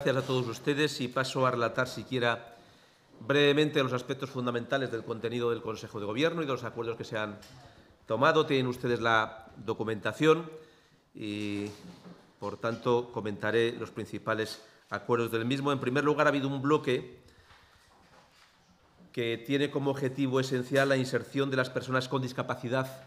Gracias a todos ustedes y paso a relatar siquiera brevemente los aspectos fundamentales del contenido del Consejo de Gobierno y de los acuerdos que se han tomado. Tienen ustedes la documentación y, por tanto, comentaré los principales acuerdos del mismo. En primer lugar, ha habido un bloque que tiene como objetivo esencial la inserción de las personas con discapacidad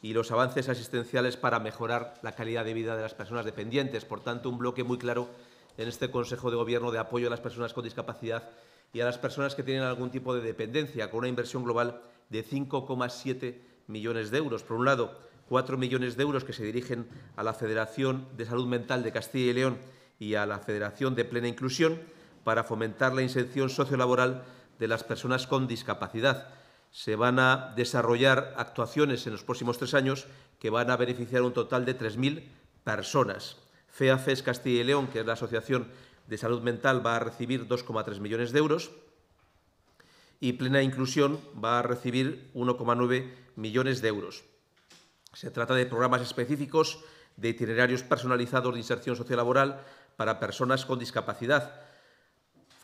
y los avances asistenciales para mejorar la calidad de vida de las personas dependientes. Por tanto, un bloque muy claro en este Consejo de Gobierno de apoyo a las personas con discapacidad y a las personas que tienen algún tipo de dependencia, con una inversión global de 5,7 millones de euros. Por un lado, 4 millones de euros que se dirigen a la Federación de Salud Mental de Castilla y León y a la Federación de Plena Inclusión para fomentar la inserción sociolaboral de las personas con discapacidad. Se van a desarrollar actuaciones en los próximos tres años que van a beneficiar un total de 3.000 personas. FEAFES Castilla y León, que es la Asociación de Salud Mental, va a recibir 2,3 millones de euros y Plena Inclusión va a recibir 1,9 millones de euros. Se trata de programas específicos de itinerarios personalizados de inserción sociolaboral para personas con discapacidad,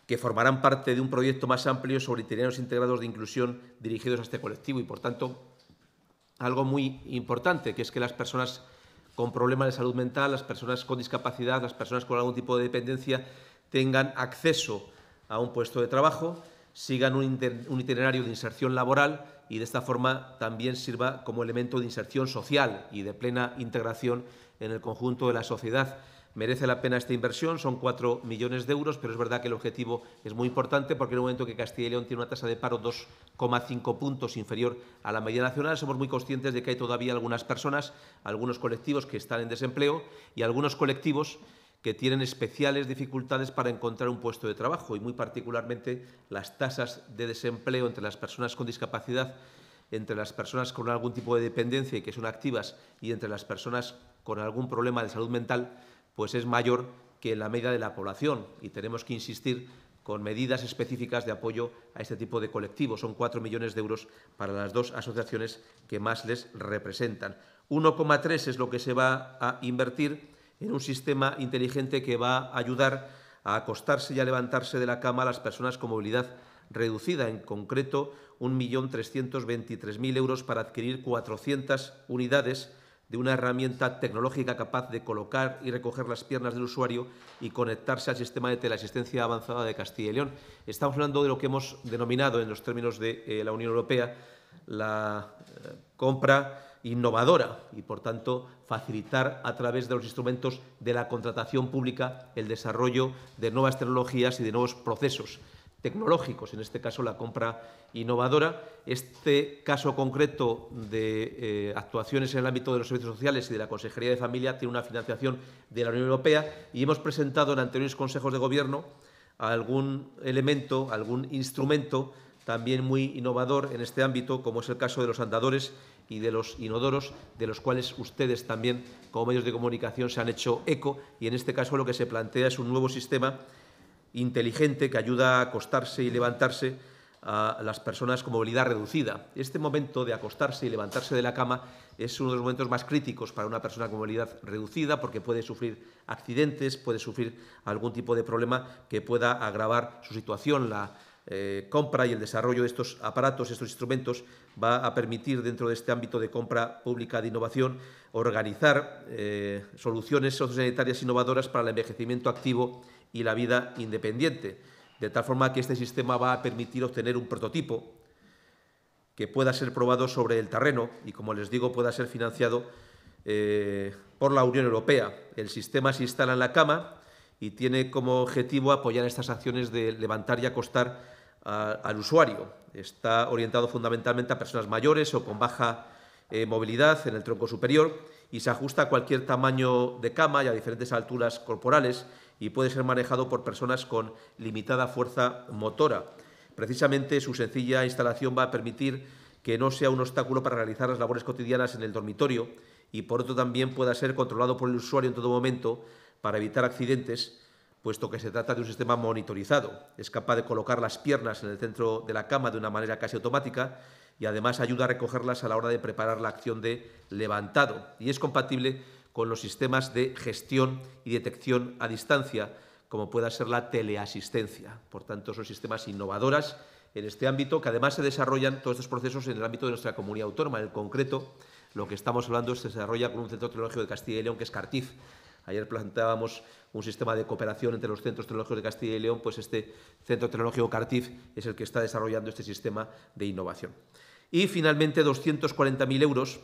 que formarán parte de un proyecto más amplio sobre itinerarios integrados de inclusión dirigidos a este colectivo y, por tanto, algo muy importante, que es que las personas con problemas de salud mental, las personas con discapacidad, las personas con algún tipo de dependencia, tengan acceso a un puesto de trabajo, sigan un, itinerario de inserción laboral y de esta forma también sirva como elemento de inserción social y de plena integración en el conjunto de la sociedad merece la pena esta inversión, son cuatro millones de euros, pero es verdad que el objetivo es muy importante porque en el momento que Castilla y León tiene una tasa de paro 2,5 puntos inferior a la media nacional, somos muy conscientes de que hay todavía algunas personas, algunos colectivos que están en desempleo y algunos colectivos que tienen especiales dificultades para encontrar un puesto de trabajo y muy particularmente las tasas de desempleo entre las personas con discapacidad entre las personas con algún tipo de dependencia y que son activas y entre las personas con algún problema de salud mental pues es mayor que la media de la población y tenemos que insistir con medidas específicas de apoyo a este tipo de colectivos. Son 4 millones de euros para las dos asociaciones que más les representan. 1,3 es lo que se va a invertir en un sistema inteligente que va a ayudar a acostarse y a levantarse de la cama a las personas con movilidad reducida, en concreto 1.323.000 euros para adquirir 400 unidades de una herramienta tecnológica capaz de colocar y recoger las piernas del usuario y conectarse al sistema de teleasistencia avanzada de Castilla y León. Estamos hablando de lo que hemos denominado en los términos de eh, la Unión Europea la eh, compra innovadora y, por tanto, facilitar a través de los instrumentos de la contratación pública el desarrollo de nuevas tecnologías y de nuevos procesos tecnológicos, en este caso la compra innovadora. Este caso concreto de eh, actuaciones en el ámbito de los servicios sociales y de la Consejería de Familia tiene una financiación de la Unión Europea y hemos presentado en anteriores consejos de gobierno algún elemento, algún instrumento también muy innovador en este ámbito, como es el caso de los andadores y de los inodoros, de los cuales ustedes también, como medios de comunicación, se han hecho eco. Y en este caso lo que se plantea es un nuevo sistema inteligente que ayuda a acostarse y levantarse a las personas con movilidad reducida. Este momento de acostarse y levantarse de la cama es uno de los momentos más críticos para una persona con movilidad reducida porque puede sufrir accidentes, puede sufrir algún tipo de problema que pueda agravar su situación. La eh, compra y el desarrollo de estos aparatos, estos instrumentos, va a permitir dentro de este ámbito de compra pública de innovación organizar eh, soluciones sociosanitarias innovadoras para el envejecimiento activo y la vida independiente, de tal forma que este sistema va a permitir obtener un prototipo que pueda ser probado sobre el terreno y, como les digo, pueda ser financiado eh, por la Unión Europea. El sistema se instala en la cama y tiene como objetivo apoyar estas acciones de levantar y acostar al usuario. Está orientado fundamentalmente a personas mayores o con baja eh, movilidad en el tronco superior y se ajusta a cualquier tamaño de cama y a diferentes alturas corporales y puede ser manejado por personas con limitada fuerza motora. Precisamente su sencilla instalación va a permitir que no sea un obstáculo para realizar las labores cotidianas en el dormitorio y por otro también pueda ser controlado por el usuario en todo momento para evitar accidentes, puesto que se trata de un sistema monitorizado. Es capaz de colocar las piernas en el centro de la cama de una manera casi automática y además ayuda a recogerlas a la hora de preparar la acción de levantado y es compatible con los sistemas de gestión y detección a distancia, como pueda ser la teleasistencia. Por tanto, son sistemas innovadoras en este ámbito, que además se desarrollan todos estos procesos en el ámbito de nuestra comunidad autónoma. En concreto, lo que estamos hablando se desarrolla con un centro tecnológico de Castilla y León, que es Cartif. Ayer planteábamos un sistema de cooperación entre los centros tecnológicos de Castilla y León, pues este centro tecnológico Cartif es el que está desarrollando este sistema de innovación. Y finalmente, 240.000 euros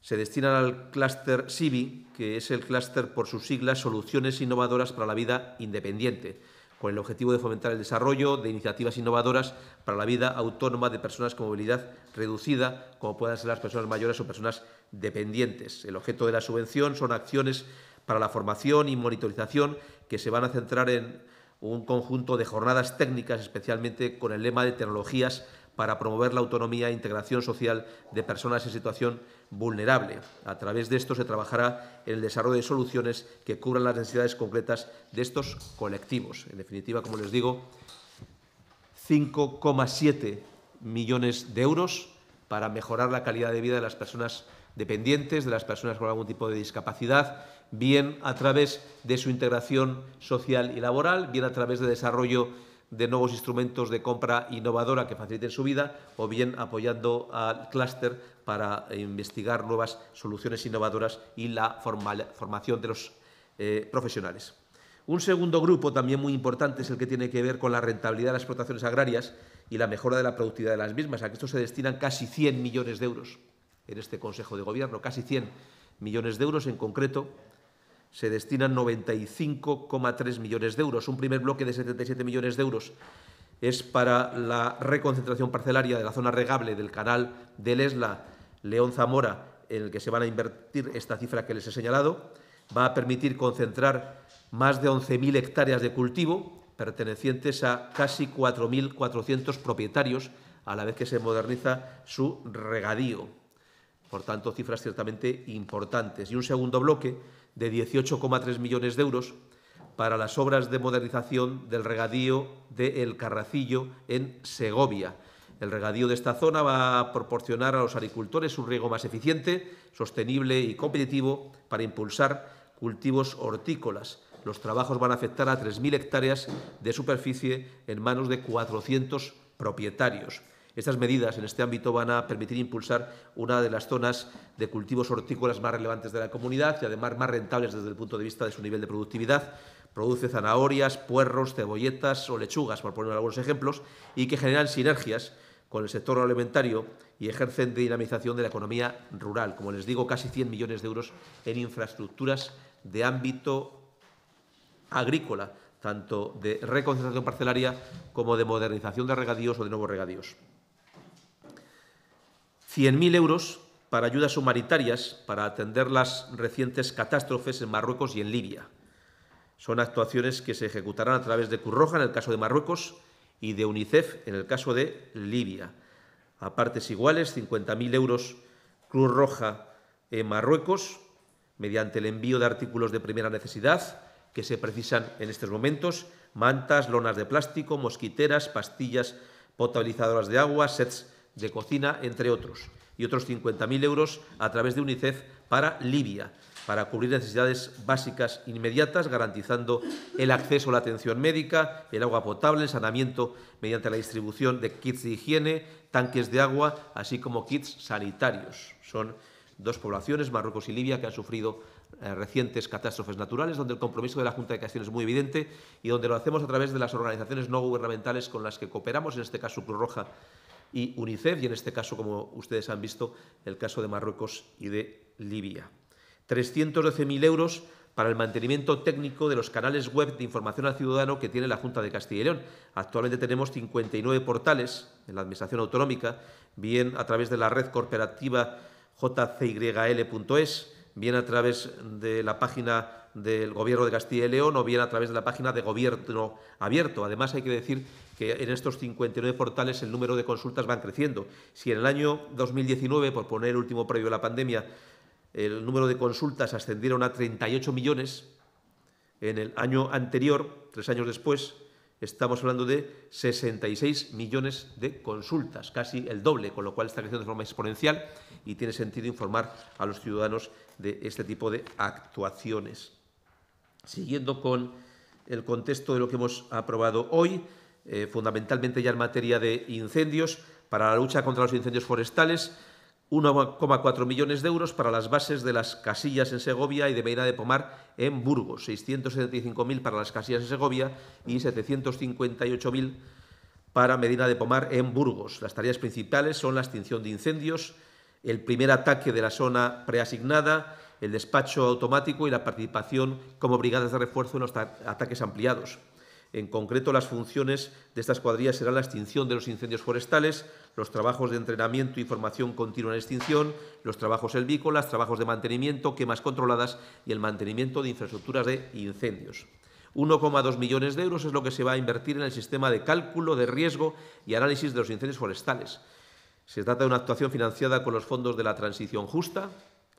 se destinan al clúster SIBI, que es el clúster por sus siglas Soluciones Innovadoras para la Vida Independiente, con el objetivo de fomentar el desarrollo de iniciativas innovadoras para la vida autónoma de personas con movilidad reducida, como puedan ser las personas mayores o personas dependientes. El objeto de la subvención son acciones para la formación y monitorización que se van a centrar en un conjunto de jornadas técnicas, especialmente con el lema de tecnologías para promover la autonomía e integración social de personas en situación vulnerable. A través de esto se trabajará en el desarrollo de soluciones que cubran las necesidades concretas de estos colectivos. En definitiva, como les digo, 5,7 millones de euros para mejorar la calidad de vida de las personas dependientes, de las personas con algún tipo de discapacidad, bien a través de su integración social y laboral, bien a través de desarrollo de nuevos instrumentos de compra innovadora que faciliten su vida o bien apoyando al clúster para eh, investigar nuevas soluciones innovadoras y la formación de los eh, profesionales. Un segundo grupo también muy importante es el que tiene que ver con la rentabilidad de las explotaciones agrarias y la mejora de la productividad de las mismas. A esto se destinan casi 100 millones de euros en este Consejo de Gobierno, casi 100 millones de euros en concreto se destinan 95,3 millones de euros. Un primer bloque de 77 millones de euros es para la reconcentración parcelaria de la zona regable del canal de Lesla León Zamora, en el que se van a invertir esta cifra que les he señalado. Va a permitir concentrar más de 11.000 hectáreas de cultivo pertenecientes a casi 4.400 propietarios, a la vez que se moderniza su regadío. Por tanto, cifras ciertamente importantes. Y un segundo bloque de 18,3 millones de euros para las obras de modernización del regadío de El Carracillo en Segovia. El regadío de esta zona va a proporcionar a los agricultores un riego más eficiente, sostenible y competitivo para impulsar cultivos hortícolas. Los trabajos van a afectar a 3.000 hectáreas de superficie en manos de 400 propietarios. Estas medidas en este ámbito van a permitir impulsar una de las zonas de cultivos hortícolas más relevantes de la comunidad y además más rentables desde el punto de vista de su nivel de productividad. Produce zanahorias, puerros, cebolletas o lechugas, por poner algunos ejemplos, y que generan sinergias con el sector alimentario y ejercen dinamización de la economía rural. Como les digo, casi 100 millones de euros en infraestructuras de ámbito agrícola, tanto de reconcentración parcelaria como de modernización de regadíos o de nuevos regadíos. 100.000 euros para ayudas humanitarias para atender las recientes catástrofes en Marruecos y en Libia. Son actuaciones que se ejecutarán a través de Cruz Roja, en el caso de Marruecos y de UNICEF en el caso de Libia. A partes iguales, 50.000 euros Cruz Roja en Marruecos mediante el envío de artículos de primera necesidad que se precisan en estos momentos, mantas, lonas de plástico, mosquiteras, pastillas potabilizadoras de agua, sets de cocina, entre otros, y otros 50.000 euros a través de UNICEF para Libia, para cubrir necesidades básicas inmediatas, garantizando el acceso a la atención médica, el agua potable, el sanamiento mediante la distribución de kits de higiene, tanques de agua, así como kits sanitarios. Son dos poblaciones, Marruecos y Libia, que han sufrido eh, recientes catástrofes naturales, donde el compromiso de la Junta de Castilla es muy evidente y donde lo hacemos a través de las organizaciones no gubernamentales con las que cooperamos, en este caso Cruz Roja y UNICEF, y en este caso, como ustedes han visto, el caso de Marruecos y de Libia. 312.000 euros para el mantenimiento técnico de los canales web de información al ciudadano que tiene la Junta de Castilla y León. Actualmente tenemos 59 portales en la Administración Autonómica, bien a través de la red corporativa jcyl.es, bien a través de la página del Gobierno de Castilla y León o bien a través de la página de Gobierno Abierto. Además, hay que decir que en estos 59 portales el número de consultas van creciendo. Si en el año 2019, por poner el último previo a la pandemia, el número de consultas ascendieron a 38 millones, en el año anterior, tres años después, estamos hablando de 66 millones de consultas, casi el doble, con lo cual está creciendo de forma exponencial y tiene sentido informar a los ciudadanos de este tipo de actuaciones. Siguiendo con el contexto de lo que hemos aprobado hoy, eh, fundamentalmente ya en materia de incendios, para la lucha contra los incendios forestales, 1,4 millones de euros para las bases de las casillas en Segovia y de Medina de Pomar en Burgos, 675.000 para las casillas en Segovia y 758.000 para Medina de Pomar en Burgos. Las tareas principales son la extinción de incendios, el primer ataque de la zona preasignada, el despacho automático y la participación como brigadas de refuerzo en los ataques ampliados. En concreto, las funciones de estas cuadrillas serán la extinción de los incendios forestales, los trabajos de entrenamiento y formación continua en extinción, los trabajos helvícolas, trabajos de mantenimiento, quemas controladas y el mantenimiento de infraestructuras de incendios. 1,2 millones de euros es lo que se va a invertir en el sistema de cálculo de riesgo y análisis de los incendios forestales. Se trata de una actuación financiada con los fondos de la transición justa,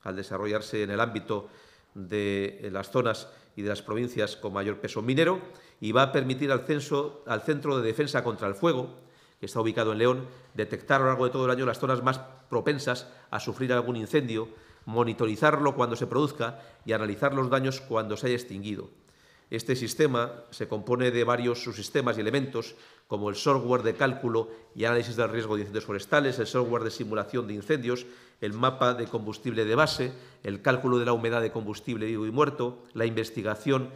al desarrollarse en el ámbito de eh, las zonas y de las provincias con mayor peso minero y va a permitir al, al Centro de Defensa contra el Fuego, que está ubicado en León, detectar a lo largo de todo el año las zonas más propensas a sufrir algún incendio, monitorizarlo cuando se produzca y analizar los daños cuando se haya extinguido. Este sistema se compone de varios subsistemas y elementos, como el software de cálculo y análisis del riesgo de incendios forestales, el software de simulación de incendios, el mapa de combustible de base, el cálculo de la humedad de combustible vivo y muerto, la investigación,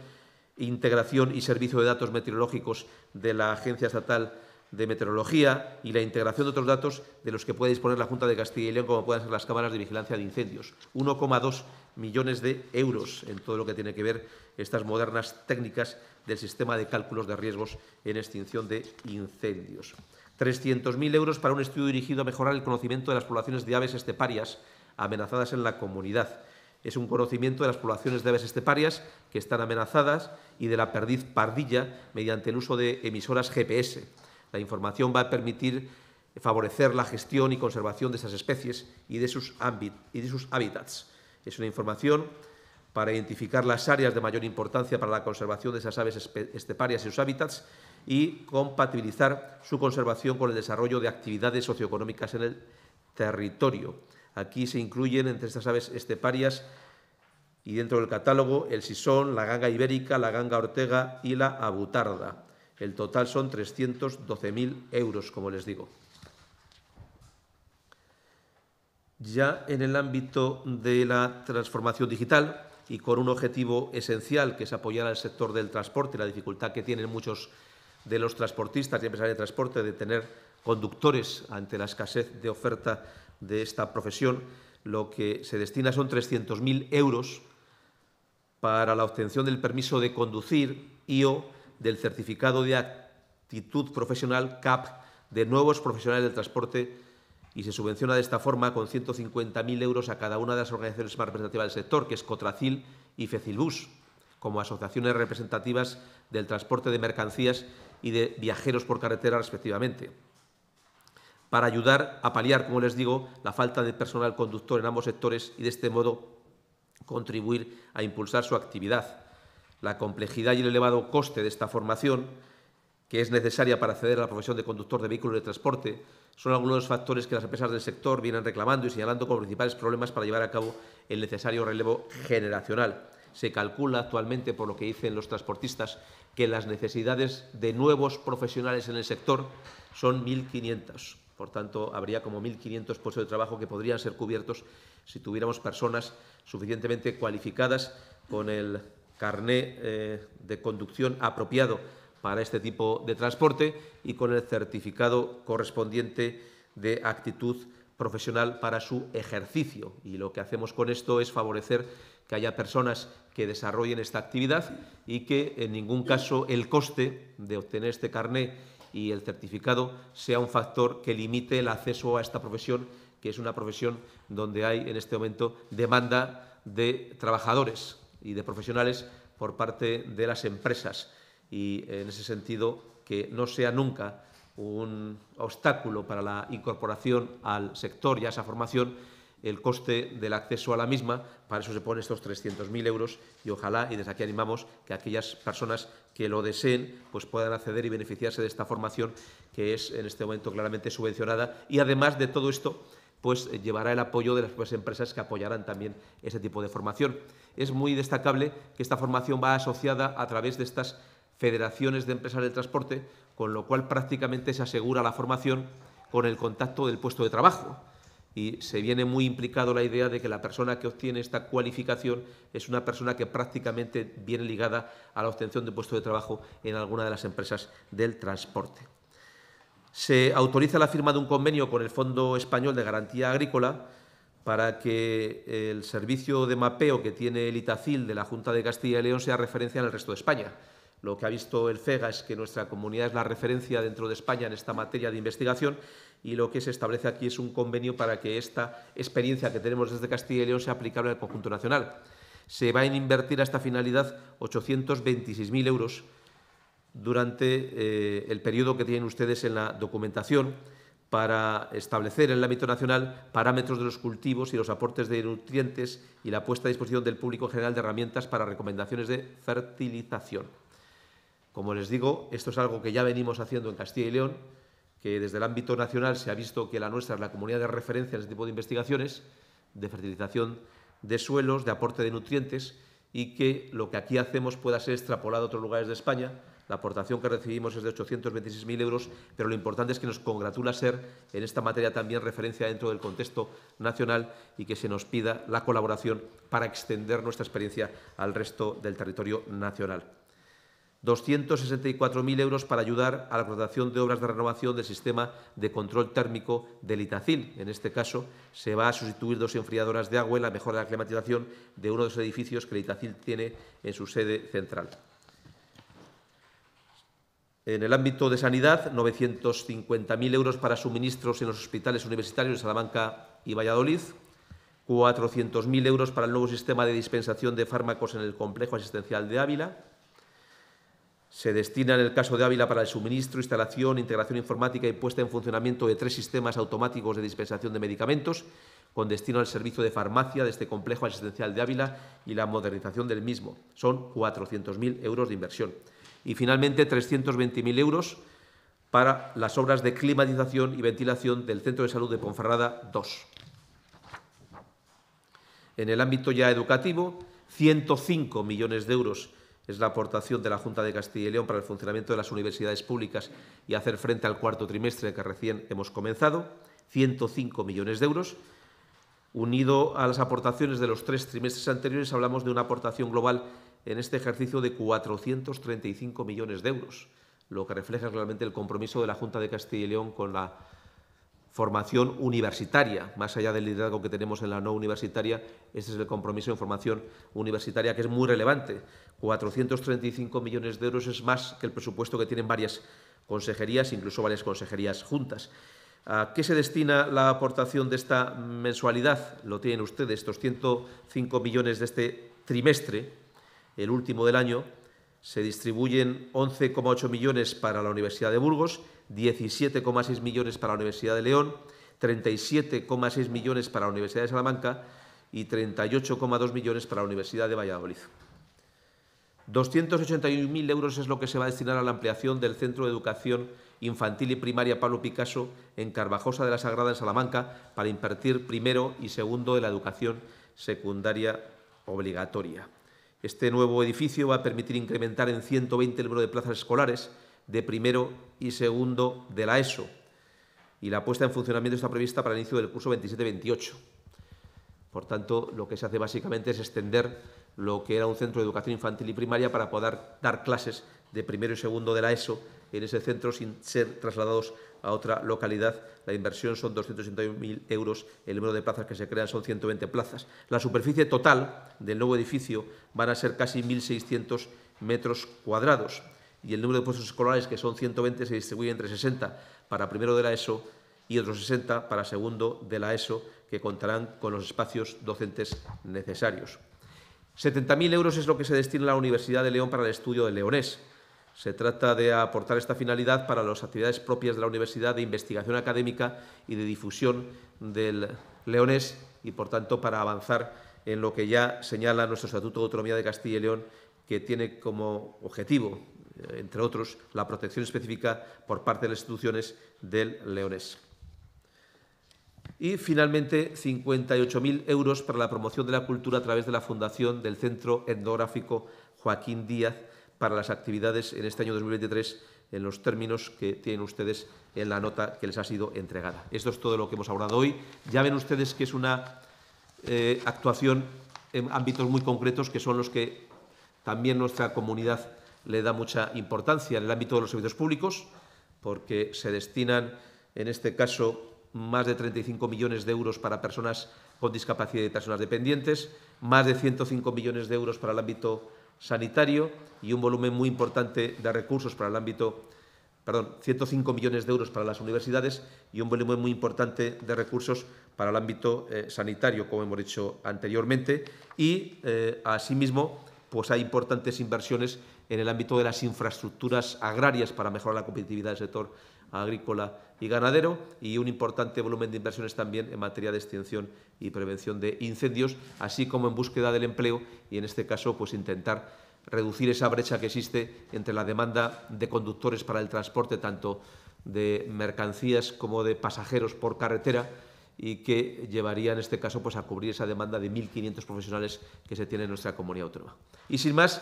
integración y servicio de datos meteorológicos de la Agencia Estatal de Meteorología y la integración de otros datos de los que puede disponer la Junta de Castilla y León, como pueden ser las cámaras de vigilancia de incendios. 1,2 millones de euros en todo lo que tiene que ver estas modernas técnicas del sistema de cálculos de riesgos en extinción de incendios. 300.000 euros para un estudio dirigido a mejorar el conocimiento de las poblaciones de aves esteparias amenazadas en la comunidad. Es un conocimiento de las poblaciones de aves esteparias que están amenazadas y de la perdiz pardilla mediante el uso de emisoras GPS. La información va a permitir favorecer la gestión y conservación de esas especies y de sus, y de sus hábitats. Es una información para identificar las áreas de mayor importancia para la conservación de esas aves esteparias y sus hábitats y compatibilizar su conservación con el desarrollo de actividades socioeconómicas en el territorio. Aquí se incluyen entre estas aves esteparias y dentro del catálogo el sisón, la ganga ibérica, la ganga ortega y la abutarda. El total son 312.000 euros, como les digo. Ya en el ámbito de la transformación digital, y con un objetivo esencial, que es apoyar al sector del transporte, la dificultad que tienen muchos de los transportistas y empresarios de transporte de tener conductores ante la escasez de oferta de esta profesión, lo que se destina son 300.000 euros para la obtención del permiso de conducir y o del certificado de actitud profesional CAP de nuevos profesionales del transporte y se subvenciona de esta forma con 150.000 euros a cada una de las organizaciones más representativas del sector, que es Cotracil y Fecilbus, como asociaciones representativas del transporte de mercancías y de viajeros por carretera, respectivamente, para ayudar a paliar, como les digo, la falta de personal conductor en ambos sectores y de este modo contribuir a impulsar su actividad. La complejidad y el elevado coste de esta formación, que es necesaria para acceder a la profesión de conductor de vehículos de transporte, son algunos de los factores que las empresas del sector vienen reclamando y señalando como principales problemas para llevar a cabo el necesario relevo generacional. Se calcula actualmente, por lo que dicen los transportistas, que las necesidades de nuevos profesionales en el sector son 1.500. Por tanto, habría como 1.500 puestos de trabajo que podrían ser cubiertos si tuviéramos personas suficientemente cualificadas con el carné eh, de conducción apropiado para este tipo de transporte y con el certificado correspondiente de actitud profesional para su ejercicio. Y lo que hacemos con esto es favorecer que haya personas que desarrollen esta actividad y que en ningún caso el coste de obtener este carné y el certificado sea un factor que limite el acceso a esta profesión, que es una profesión donde hay en este momento demanda de trabajadores y de profesionales por parte de las empresas y en ese sentido que no sea nunca un obstáculo para la incorporación al sector y a esa formación el coste del acceso a la misma. Para eso se ponen estos 300.000 euros y ojalá, y desde aquí animamos, que aquellas personas que lo deseen pues puedan acceder y beneficiarse de esta formación que es en este momento claramente subvencionada. Y además de todo esto, pues eh, llevará el apoyo de las propias empresas que apoyarán también ese tipo de formación. Es muy destacable que esta formación va asociada a través de estas federaciones de empresas del transporte, con lo cual prácticamente se asegura la formación con el contacto del puesto de trabajo. Y se viene muy implicado la idea de que la persona que obtiene esta cualificación es una persona que prácticamente viene ligada a la obtención de puesto de trabajo en alguna de las empresas del transporte. Se autoriza la firma de un convenio con el Fondo Español de Garantía Agrícola para que el servicio de mapeo que tiene el ITACIL de la Junta de Castilla y León sea referencia en el resto de España. Lo que ha visto el FEGA es que nuestra comunidad es la referencia dentro de España en esta materia de investigación y lo que se establece aquí es un convenio para que esta experiencia que tenemos desde Castilla y León sea aplicable al conjunto nacional. Se va a invertir a esta finalidad 826.000 euros durante eh, el periodo que tienen ustedes en la documentación para establecer en el ámbito nacional parámetros de los cultivos y los aportes de nutrientes y la puesta a disposición del público general de herramientas para recomendaciones de fertilización. Como les digo, esto es algo que ya venimos haciendo en Castilla y León, que desde el ámbito nacional se ha visto que la nuestra es la comunidad de referencia en este tipo de investigaciones, de fertilización de suelos, de aporte de nutrientes, y que lo que aquí hacemos pueda ser extrapolado a otros lugares de España. La aportación que recibimos es de 826.000 euros, pero lo importante es que nos congratula ser en esta materia también referencia dentro del contexto nacional y que se nos pida la colaboración para extender nuestra experiencia al resto del territorio nacional. 264.000 euros para ayudar a la rotación de obras de renovación del sistema de control térmico del Itacil. En este caso, se va a sustituir dos enfriadoras de agua en la mejora de la climatización de uno de los edificios que el Itacil tiene en su sede central. En el ámbito de sanidad, 950.000 euros para suministros en los hospitales universitarios de Salamanca y Valladolid, 400.000 euros para el nuevo sistema de dispensación de fármacos en el complejo asistencial de Ávila, se destina en el caso de Ávila para el suministro, instalación, integración informática y puesta en funcionamiento de tres sistemas automáticos de dispensación de medicamentos, con destino al servicio de farmacia de este complejo asistencial de Ávila y la modernización del mismo. Son 400.000 euros de inversión. Y finalmente 320.000 euros para las obras de climatización y ventilación del Centro de Salud de Ponferrada 2. En el ámbito ya educativo, 105 millones de euros es la aportación de la Junta de Castilla y León para el funcionamiento de las universidades públicas y hacer frente al cuarto trimestre que recién hemos comenzado, 105 millones de euros. Unido a las aportaciones de los tres trimestres anteriores, hablamos de una aportación global en este ejercicio de 435 millones de euros, lo que refleja realmente el compromiso de la Junta de Castilla y León con la formación universitaria, más allá del liderazgo que tenemos en la no universitaria, ese es el compromiso en formación universitaria que es muy relevante. 435 millones de euros es más que el presupuesto que tienen varias consejerías, incluso varias consejerías juntas. ¿A qué se destina la aportación de esta mensualidad? Lo tienen ustedes, estos 105 millones de este trimestre, el último del año, se distribuyen 11,8 millones para la Universidad de Burgos 17,6 millones para la Universidad de León, 37,6 millones para la Universidad de Salamanca y 38,2 millones para la Universidad de Valladolid. 281.000 euros es lo que se va a destinar a la ampliación del Centro de Educación Infantil y Primaria Pablo Picasso en Carvajosa de la Sagrada en Salamanca para impartir primero y segundo de la educación secundaria obligatoria. Este nuevo edificio va a permitir incrementar en 120 el número de plazas escolares de primero y segundo de la ESO. Y la puesta en funcionamiento está prevista para el inicio del curso 27-28. Por tanto, lo que se hace básicamente es extender lo que era un centro de educación infantil y primaria para poder dar clases de primero y segundo de la ESO en ese centro sin ser trasladados a otra localidad. La inversión son 261.000 euros, el número de plazas que se crean son 120 plazas. La superficie total del nuevo edificio van a ser casi 1.600 metros cuadrados y el número de puestos escolares, que son 120, se distribuye entre 60 para primero de la ESO y otros 60 para segundo de la ESO, que contarán con los espacios docentes necesarios. 70.000 euros es lo que se destina a la Universidad de León para el estudio del leonés. Se trata de aportar esta finalidad para las actividades propias de la Universidad de Investigación Académica y de Difusión del leonés y, por tanto, para avanzar en lo que ya señala nuestro Estatuto de Autonomía de Castilla y León, que tiene como objetivo eh, entre otros, la protección específica por parte de las instituciones del leonés. Y finalmente, 58.000 euros para la promoción de la cultura a través de la fundación del Centro Etnográfico Joaquín Díaz para las actividades en este año 2023 en los términos que tienen ustedes en la nota que les ha sido entregada. Esto es todo lo que hemos hablado hoy. Ya ven ustedes que es una eh, actuación en ámbitos muy concretos que son los que también nuestra comunidad le da mucha importancia en el ámbito de los servicios públicos, porque se destinan, en este caso, más de 35 millones de euros para personas con discapacidad y personas dependientes, más de 105 millones de euros para el ámbito sanitario y un volumen muy importante de recursos para el ámbito, perdón, 105 millones de euros para las universidades y un volumen muy importante de recursos para el ámbito eh, sanitario, como hemos dicho anteriormente, y eh, asimismo, pues hay importantes inversiones en el ámbito de las infraestructuras agrarias para mejorar la competitividad del sector agrícola y ganadero y un importante volumen de inversiones también en materia de extinción y prevención de incendios, así como en búsqueda del empleo y en este caso pues intentar reducir esa brecha que existe entre la demanda de conductores para el transporte tanto de mercancías como de pasajeros por carretera y que llevaría en este caso pues a cubrir esa demanda de 1500 profesionales que se tiene en nuestra comunidad autónoma. Y sin más,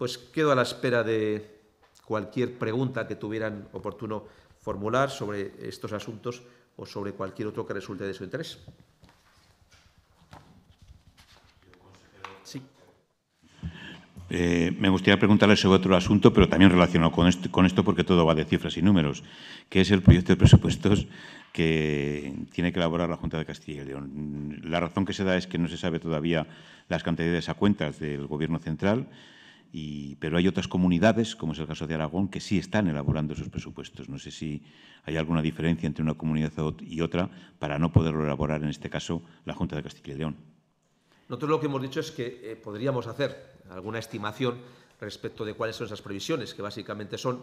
pues quedo a la espera de cualquier pregunta que tuvieran oportuno formular sobre estos asuntos o sobre cualquier otro que resulte de su interés. Sí. Eh, me gustaría preguntarle sobre otro asunto, pero también relacionado con esto, con esto, porque todo va de cifras y números, que es el proyecto de presupuestos que tiene que elaborar la Junta de Castilla y León. La razón que se da es que no se sabe todavía las cantidades a cuentas del Gobierno central pero hay otras comunidades, como es el caso de Aragón, que sí están elaborando esos presupuestos. No sé si hay alguna diferencia entre una comunidad y otra para no poderlo elaborar, en este caso, la Junta de Castilla y León. Nosotros lo que hemos dicho es que eh, podríamos hacer alguna estimación respecto de cuáles son esas previsiones, que básicamente son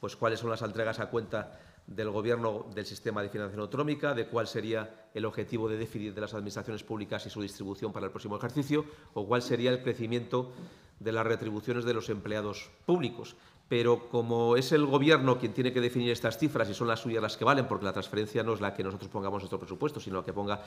pues cuáles son las entregas a cuenta del Gobierno del sistema de financiación autonómica, de cuál sería el objetivo de déficit de las administraciones públicas y su distribución para el próximo ejercicio, o cuál sería el crecimiento de las retribuciones de los empleados públicos. Pero como es el Gobierno quien tiene que definir estas cifras y son las suyas las que valen, porque la transferencia no es la que nosotros pongamos en nuestro presupuesto, sino la que ponga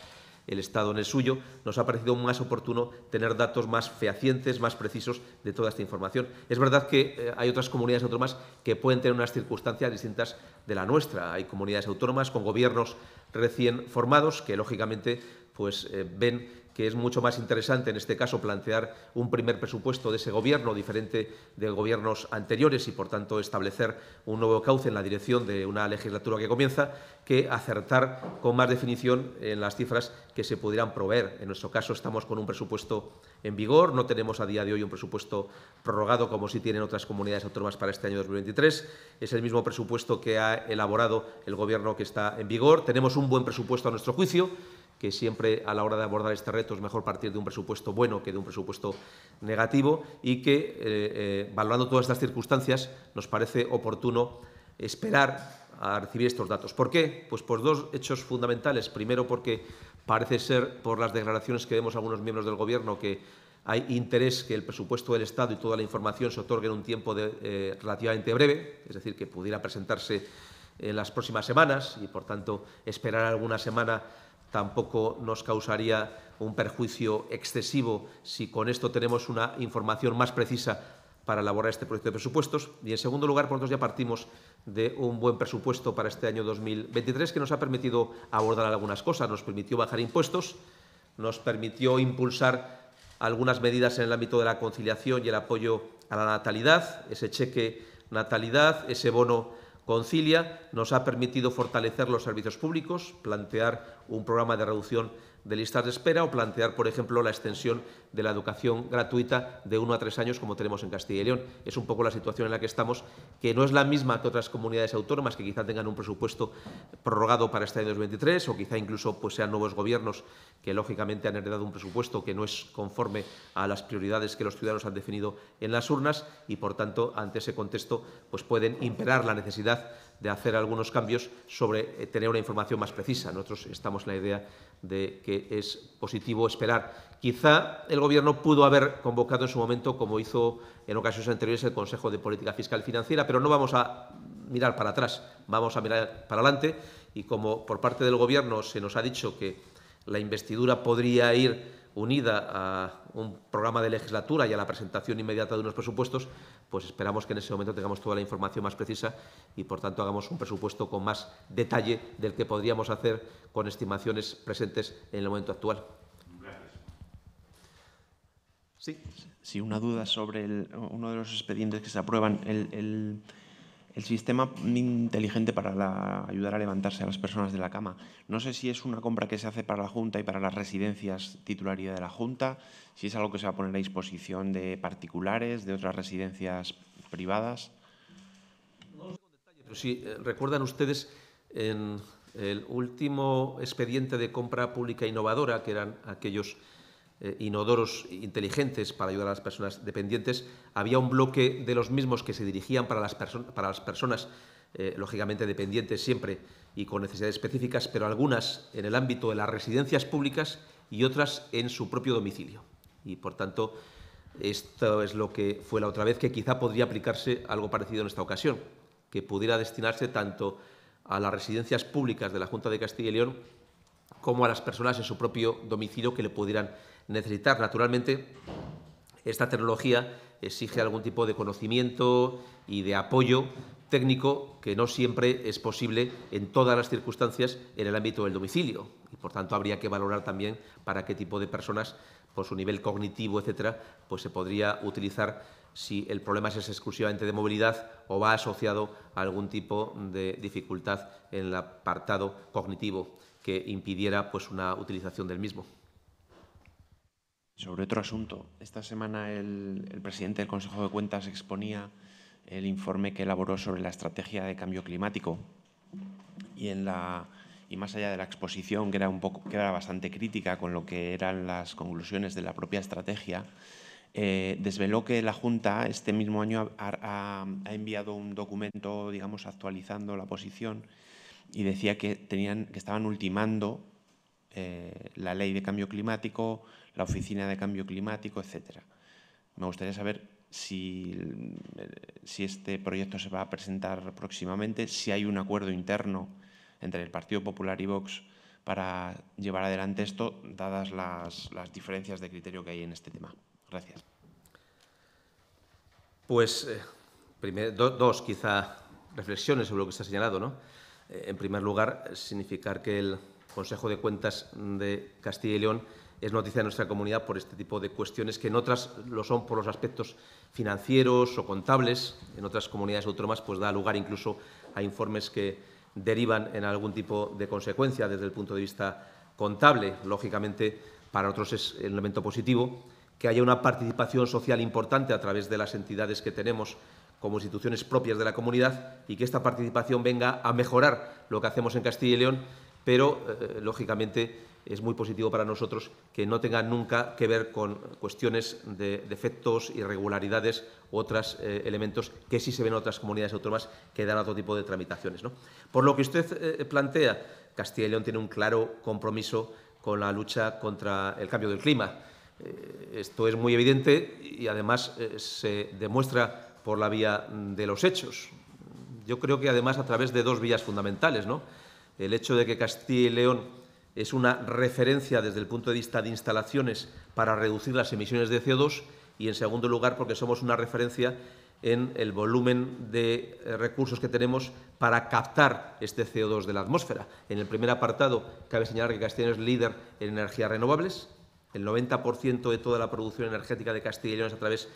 el Estado en el suyo, nos ha parecido más oportuno tener datos más fehacientes, más precisos de toda esta información. Es verdad que eh, hay otras comunidades autónomas que pueden tener unas circunstancias distintas de la nuestra. Hay comunidades autónomas con gobiernos recién formados que, lógicamente, pues eh, ven que es mucho más interesante en este caso plantear un primer presupuesto de ese gobierno diferente de gobiernos anteriores y por tanto establecer un nuevo cauce en la dirección de una legislatura que comienza que acertar con más definición en las cifras que se pudieran proveer. En nuestro caso estamos con un presupuesto en vigor, no tenemos a día de hoy un presupuesto prorrogado como si tienen otras comunidades autónomas para este año 2023, es el mismo presupuesto que ha elaborado el Gobierno que está en vigor, tenemos un buen presupuesto a nuestro juicio, que siempre a la hora de abordar este reto es mejor partir de un presupuesto bueno que de un presupuesto negativo y que, eh, eh, valorando todas estas circunstancias, nos parece oportuno esperar a recibir estos datos. ¿Por qué? Pues por dos hechos fundamentales. Primero, porque parece ser, por las declaraciones que vemos algunos miembros del Gobierno, que hay interés que el presupuesto del Estado y toda la información se otorgue en un tiempo eh, relativamente breve, es decir, que pudiera presentarse en las próximas semanas y, por tanto, esperar alguna semana tampoco nos causaría un perjuicio excesivo si con esto tenemos una información más precisa para elaborar este proyecto de presupuestos. Y en segundo lugar, por nosotros pues, ya partimos de un buen presupuesto para este año 2023 que nos ha permitido abordar algunas cosas. Nos permitió bajar impuestos, nos permitió impulsar algunas medidas en el ámbito de la conciliación y el apoyo a la natalidad, ese cheque natalidad, ese bono Concilia nos ha permitido fortalecer los servicios públicos, plantear un programa de reducción de listas de espera o plantear, por ejemplo, la extensión de la educación gratuita de uno a tres años como tenemos en Castilla y León. Es un poco la situación en la que estamos, que no es la misma que otras comunidades autónomas que quizá tengan un presupuesto prorrogado para este año 2023 o quizá incluso pues, sean nuevos gobiernos que lógicamente han heredado un presupuesto que no es conforme a las prioridades que los ciudadanos han definido en las urnas y, por tanto, ante ese contexto pues, pueden imperar la necesidad de hacer algunos cambios sobre eh, tener una información más precisa. Nosotros estamos en la idea de que es positivo esperar. Quizá el Gobierno pudo haber convocado en su momento, como hizo en ocasiones anteriores, el Consejo de Política Fiscal y Financiera, pero no vamos a mirar para atrás, vamos a mirar para adelante y como por parte del Gobierno se nos ha dicho que la investidura podría ir unida a un programa de legislatura y a la presentación inmediata de unos presupuestos, pues esperamos que en ese momento tengamos toda la información más precisa y, por tanto, hagamos un presupuesto con más detalle del que podríamos hacer con estimaciones presentes en el momento actual. Gracias. Sí. una duda sobre uno de los expedientes que se aprueban. El, sistema inteligente para ayudar a levantarse a las personas de la cama. No sé si es una compra que se hace para la Junta y para las residencias titularidad de la Junta si es algo que se va a poner a disposición de particulares, de otras residencias privadas. Pero si eh, recuerdan ustedes, en el último expediente de compra pública innovadora, que eran aquellos eh, inodoros inteligentes para ayudar a las personas dependientes, había un bloque de los mismos que se dirigían para las, para las personas, eh, lógicamente, dependientes siempre y con necesidades específicas, pero algunas en el ámbito de las residencias públicas y otras en su propio domicilio. Y por tanto, esto es lo que fue la otra vez, que quizá podría aplicarse algo parecido en esta ocasión, que pudiera destinarse tanto a las residencias públicas de la Junta de Castilla y León como a las personas en su propio domicilio que le pudieran necesitar. Naturalmente, esta tecnología exige algún tipo de conocimiento y de apoyo técnico que no siempre es posible en todas las circunstancias en el ámbito del domicilio. Y por tanto habría que valorar también para qué tipo de personas por su nivel cognitivo, etcétera, pues se podría utilizar si el problema es exclusivamente de movilidad o va asociado a algún tipo de dificultad en el apartado cognitivo que impidiera pues, una utilización del mismo. Sobre otro asunto, esta semana el, el, presidente del Consejo de Cuentas exponía el informe que elaboró sobre la estrategia de cambio climático y en la y más allá de la exposición, que era, un poco, que era bastante crítica con lo que eran las conclusiones de la propia estrategia, eh, desveló que la Junta este mismo año ha, enviado un documento, digamos, actualizando la posición y decía que, tenían, que estaban ultimando eh, la ley de cambio climático, la oficina de cambio climático, etc. Me gustaría saber si, eh, si este proyecto se va a presentar próximamente, si hay un acuerdo interno entre el Partido Popular y Vox para llevar adelante esto, dadas las, diferencias de criterio que hay en este tema. Gracias. Pues eh, dos, quizá, reflexiones sobre lo que se ha señalado. ¿no? Eh, en primer lugar, significar que el Consejo de Cuentas de Castilla y León es noticia de nuestra comunidad por este tipo de cuestiones que en otras lo son por los aspectos financieros o contables. En otras comunidades más, pues da lugar incluso a informes que derivan en algún tipo de consecuencia desde el punto de vista contable. Lógicamente, para otros es el elemento positivo que haya una participación social importante a través de las entidades que tenemos como instituciones propias de la comunidad y que esta participación venga a mejorar lo que hacemos en Castilla y León, pero, eh, lógicamente, es muy positivo para nosotros que no tenga nunca que ver con cuestiones de defectos, irregularidades u otros eh, elementos que sí se ven en otras comunidades autónomas que dan otro tipo de tramitaciones. ¿no? Por lo que usted eh, plantea, Castilla y León tiene un claro compromiso con la lucha contra el cambio del clima. Eh, esto es muy evidente y además se demuestra por la vía de los hechos. Yo creo que además a través de dos vías fundamentales. ¿no? El hecho de que Castilla y León es una referencia desde el punto de vista de instalaciones para reducir las emisiones de CO2 y, en segundo lugar, porque somos una referencia en el volumen de eh, recursos que tenemos para captar este CO2 de la atmósfera. En el primer apartado cabe señalar que Castellón es líder en energías renovables. El 90% de toda la producción energética de Castilla y León es a través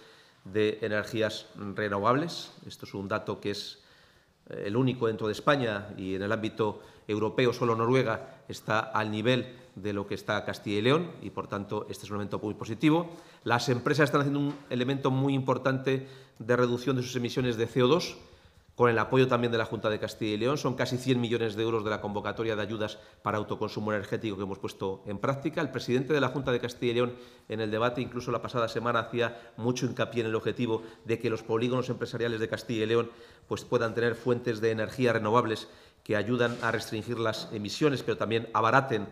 de energías renovables. Esto es un dato que es eh, el único dentro de España y en el ámbito europeo, solo Noruega está al nivel de lo que está Castilla y León y, por tanto, este es un elemento muy positivo. Las empresas están haciendo un elemento muy importante de reducción de sus emisiones de CO2 con el apoyo también de la Junta de Castilla y León. Son casi 100 millones de euros de la convocatoria de ayudas para autoconsumo energético que hemos puesto en práctica. El presidente de la Junta de Castilla y León en el debate, incluso la pasada semana, hacía mucho hincapié en el objetivo de que los polígonos empresariales de Castilla y León pues, puedan tener fuentes de energía renovables que ayudan a restringir las emisiones, pero también abaraten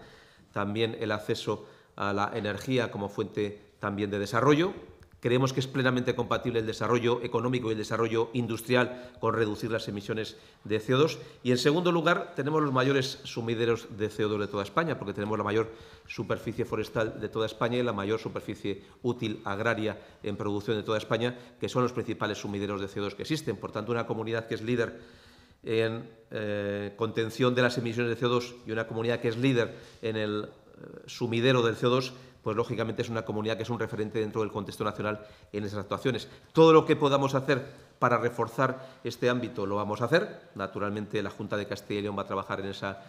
también el acceso a la energía como fuente también de desarrollo. Creemos que es plenamente compatible el desarrollo económico y el desarrollo industrial con reducir las emisiones de CO2. Y en segundo lugar, tenemos los mayores sumideros de CO2 de toda España, porque tenemos la mayor superficie forestal de toda España y la mayor superficie útil agraria en producción de toda España, que son los principales sumideros de CO2 que existen. Por tanto, una comunidad que es líder en eh, contención de las emisiones de CO2 y una comunidad que es líder en el eh, sumidero del CO2, pues lógicamente es una comunidad que es un referente dentro del contexto nacional en esas actuaciones. Todo lo que podamos hacer para reforzar este ámbito lo vamos a hacer. Naturalmente la Junta de Castilla y León va a trabajar en esa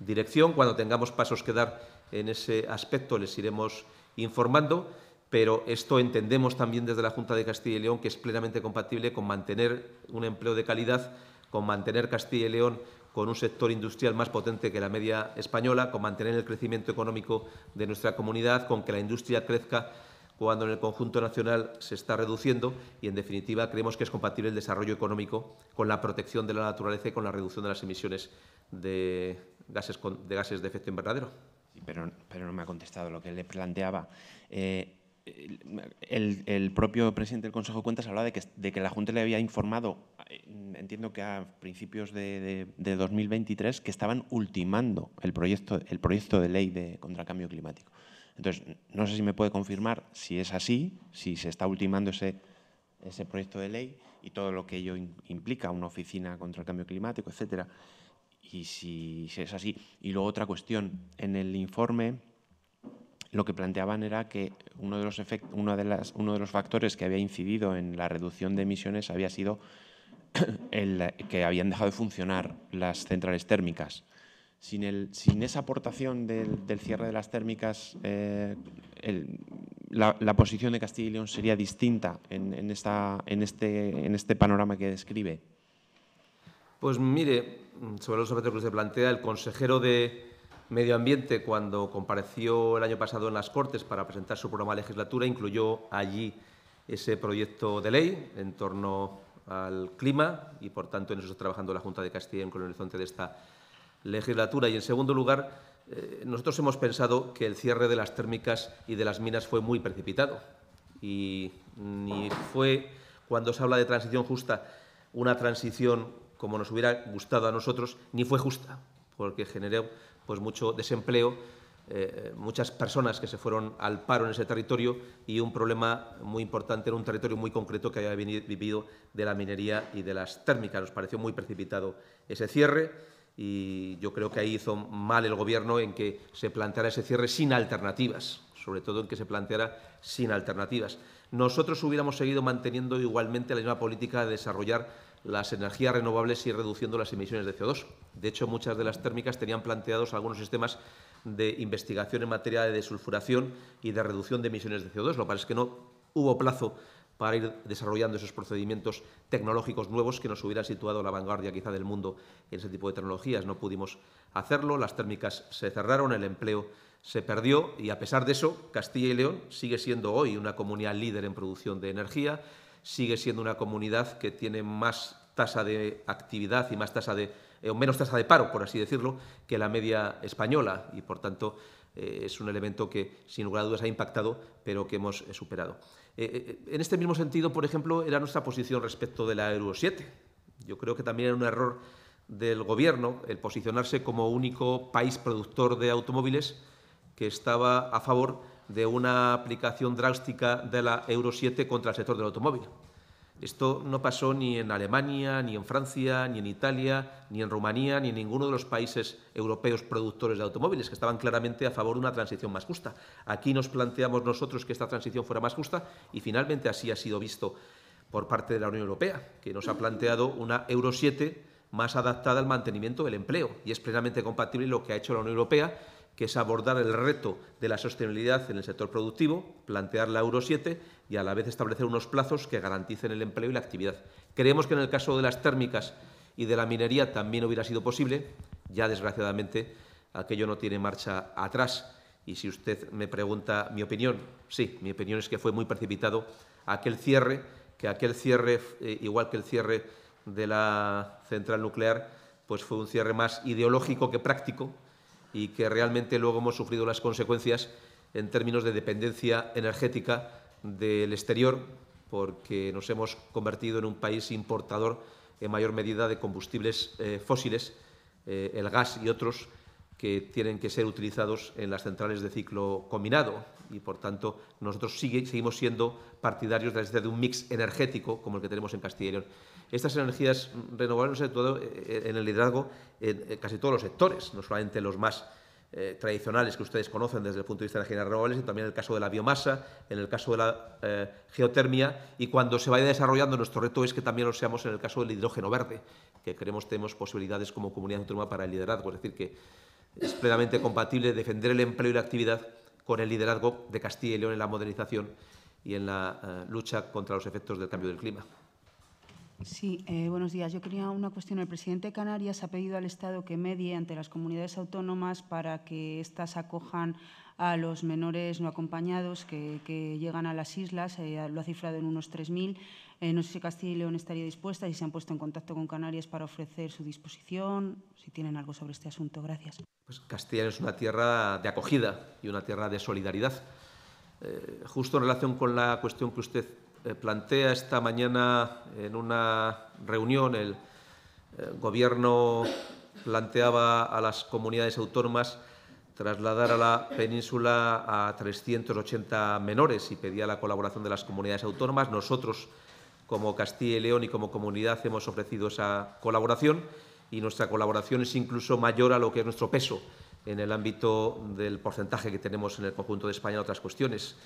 dirección. Cuando tengamos pasos que dar en ese aspecto les iremos informando, pero esto entendemos también desde la Junta de Castilla y León que es plenamente compatible con mantener un empleo de calidad con mantener Castilla y León con un sector industrial más potente que la media española, con mantener el crecimiento económico de nuestra comunidad, con que la industria crezca cuando en el conjunto nacional se está reduciendo y, en definitiva, creemos que es compatible el desarrollo económico con la protección de la naturaleza y con la reducción de las emisiones de gases, de, efecto invernadero. pero, no me ha contestado lo que le planteaba. Eh, el, propio presidente del Consejo de Cuentas hablaba de que, la Junta le había informado, eh, entiendo que a principios de, 2023, que estaban ultimando el proyecto, de ley de, contra el cambio climático. Entonces, no sé si me puede confirmar si es así, si se está ultimando ese, ese proyecto de ley y todo lo que ello implica, una oficina contra el cambio climático, etcétera, y si es así. Y luego otra cuestión, en el informe lo que planteaban era que uno de, los efectos, uno, de las, uno de los factores que había incidido en la reducción de emisiones había sido el, que habían dejado de funcionar las centrales térmicas. Sin, el, sin esa aportación del, cierre de las térmicas, eh, la, posición de Castilla y León sería distinta en, esta, en, este, en este panorama que describe. Pues mire, sobre los aspectos que se plantea, el consejero de, Medio Ambiente, cuando compareció el año pasado en las Cortes para presentar su programa de legislatura, incluyó allí ese proyecto de ley en torno al clima y, por tanto, en eso está trabajando la Junta de Castilla con el horizonte de esta legislatura. Y, en segundo lugar, eh, nosotros hemos pensado que el cierre de las térmicas y de las minas fue muy precipitado y ni fue, cuando se habla de transición justa, una transición como nos hubiera gustado a nosotros, ni fue justa, porque generó pues mucho desempleo, eh, muchas personas que se fueron al paro en ese territorio y un problema muy importante en un territorio muy concreto que había vivido de la minería y de las térmicas. Nos pareció muy precipitado ese cierre y yo creo que ahí hizo mal el Gobierno en que se planteara ese cierre sin alternativas, sobre todo en que se planteara sin alternativas. Nosotros hubiéramos seguido manteniendo igualmente la misma política de desarrollar las energías renovables y reduciendo las emisiones de CO2. De hecho, muchas de las térmicas tenían planteados algunos sistemas de investigación en materia de desulfuración y de reducción de emisiones de CO2. Lo que pasa es que no hubo plazo para ir desarrollando esos procedimientos tecnológicos nuevos que nos hubieran situado a la vanguardia quizá del mundo en ese tipo de tecnologías. No pudimos hacerlo, las térmicas se cerraron, el empleo se perdió y a pesar de eso, Castilla y León sigue siendo hoy una comunidad líder en producción de energía, sigue siendo una comunidad que tiene más tasa de actividad y más tasa de, eh, o menos tasa de paro, por así decirlo, que la media española y, por tanto, eh, es un elemento que, sin lugar a dudas, ha impactado, pero que hemos eh, superado. en este mismo sentido, por ejemplo, era nuestra posición respecto de la Euro 7. Yo creo que también era un error del Gobierno el posicionarse como único país productor de automóviles que estaba a favor de una aplicación drástica de la Euro 7 contra el sector del automóvil. Esto no pasó ni en Alemania, ni en Francia, ni en Italia, ni en Rumanía, ni en ninguno de los países europeos productores de automóviles, que estaban claramente a favor de una transición más justa. Aquí nos planteamos nosotros que esta transición fuera más justa y finalmente así ha sido visto por parte de la Unión Europea, que nos ha planteado una Euro 7 más adaptada al mantenimiento del empleo y es plenamente compatible lo que ha hecho la Unión Europea que es abordar el reto de la sostenibilidad en el sector productivo, plantear la Euro 7 y a la vez establecer unos plazos que garanticen el empleo y la actividad. Creemos que en el caso de las térmicas y de la minería también hubiera sido posible, ya desgraciadamente aquello no tiene marcha atrás. Y si usted me pregunta mi opinión, sí, mi opinión es que fue muy precipitado aquel cierre, que aquel cierre, eh, igual que el cierre de la central nuclear, pues fue un cierre más ideológico que práctico, y que realmente luego hemos sufrido las consecuencias en términos de dependencia energética del exterior, porque nos hemos convertido en un país importador en mayor medida de combustibles eh, fósiles, eh, el gas y otros que tienen que ser utilizados en las centrales de ciclo combinado. Y, por tanto, nosotros seguimos siendo partidarios de, de un mix energético como el que tenemos en Castilla y León estas energías renovables se han eh, eh, en el liderazgo en eh, casi todos los sectores, no solamente los más tradicionales que ustedes conocen desde el punto de vista de las energías renovables, sino también en el caso de la biomasa, en el caso de la geotermia, y cuando se vaya desarrollando nuestro reto es que también lo seamos en el caso del hidrógeno verde, que creemos tenemos posibilidades como comunidad autónoma para el liderazgo, es decir, que es plenamente compatible defender el empleo y la actividad con el liderazgo de Castilla y León en la modernización y en la lucha contra los efectos del cambio del clima. Sí, eh, buenos días. Yo quería una cuestión. El presidente de Canarias ha pedido al Estado que medie ante las comunidades autónomas para que estas acojan a los menores no acompañados que, llegan a las islas. Eh, lo ha cifrado en unos 3.000. Eh, no sé si Castilla y León estaría dispuesta, y se han puesto en contacto con Canarias para ofrecer su disposición, si tienen algo sobre este asunto. Gracias. Pues Castilla es una tierra de acogida y una tierra de solidaridad. justo en relación con la cuestión que usted eh, plantea esta mañana en una reunión, el eh, Gobierno planteaba a las comunidades autónomas trasladar a la península a 380 menores y pedía la colaboración de las comunidades autónomas. Nosotros, como Castilla y León y como comunidad, hemos ofrecido esa colaboración y nuestra colaboración es incluso mayor a lo que es nuestro peso en el ámbito del porcentaje que tenemos en el conjunto de España en otras cuestiones.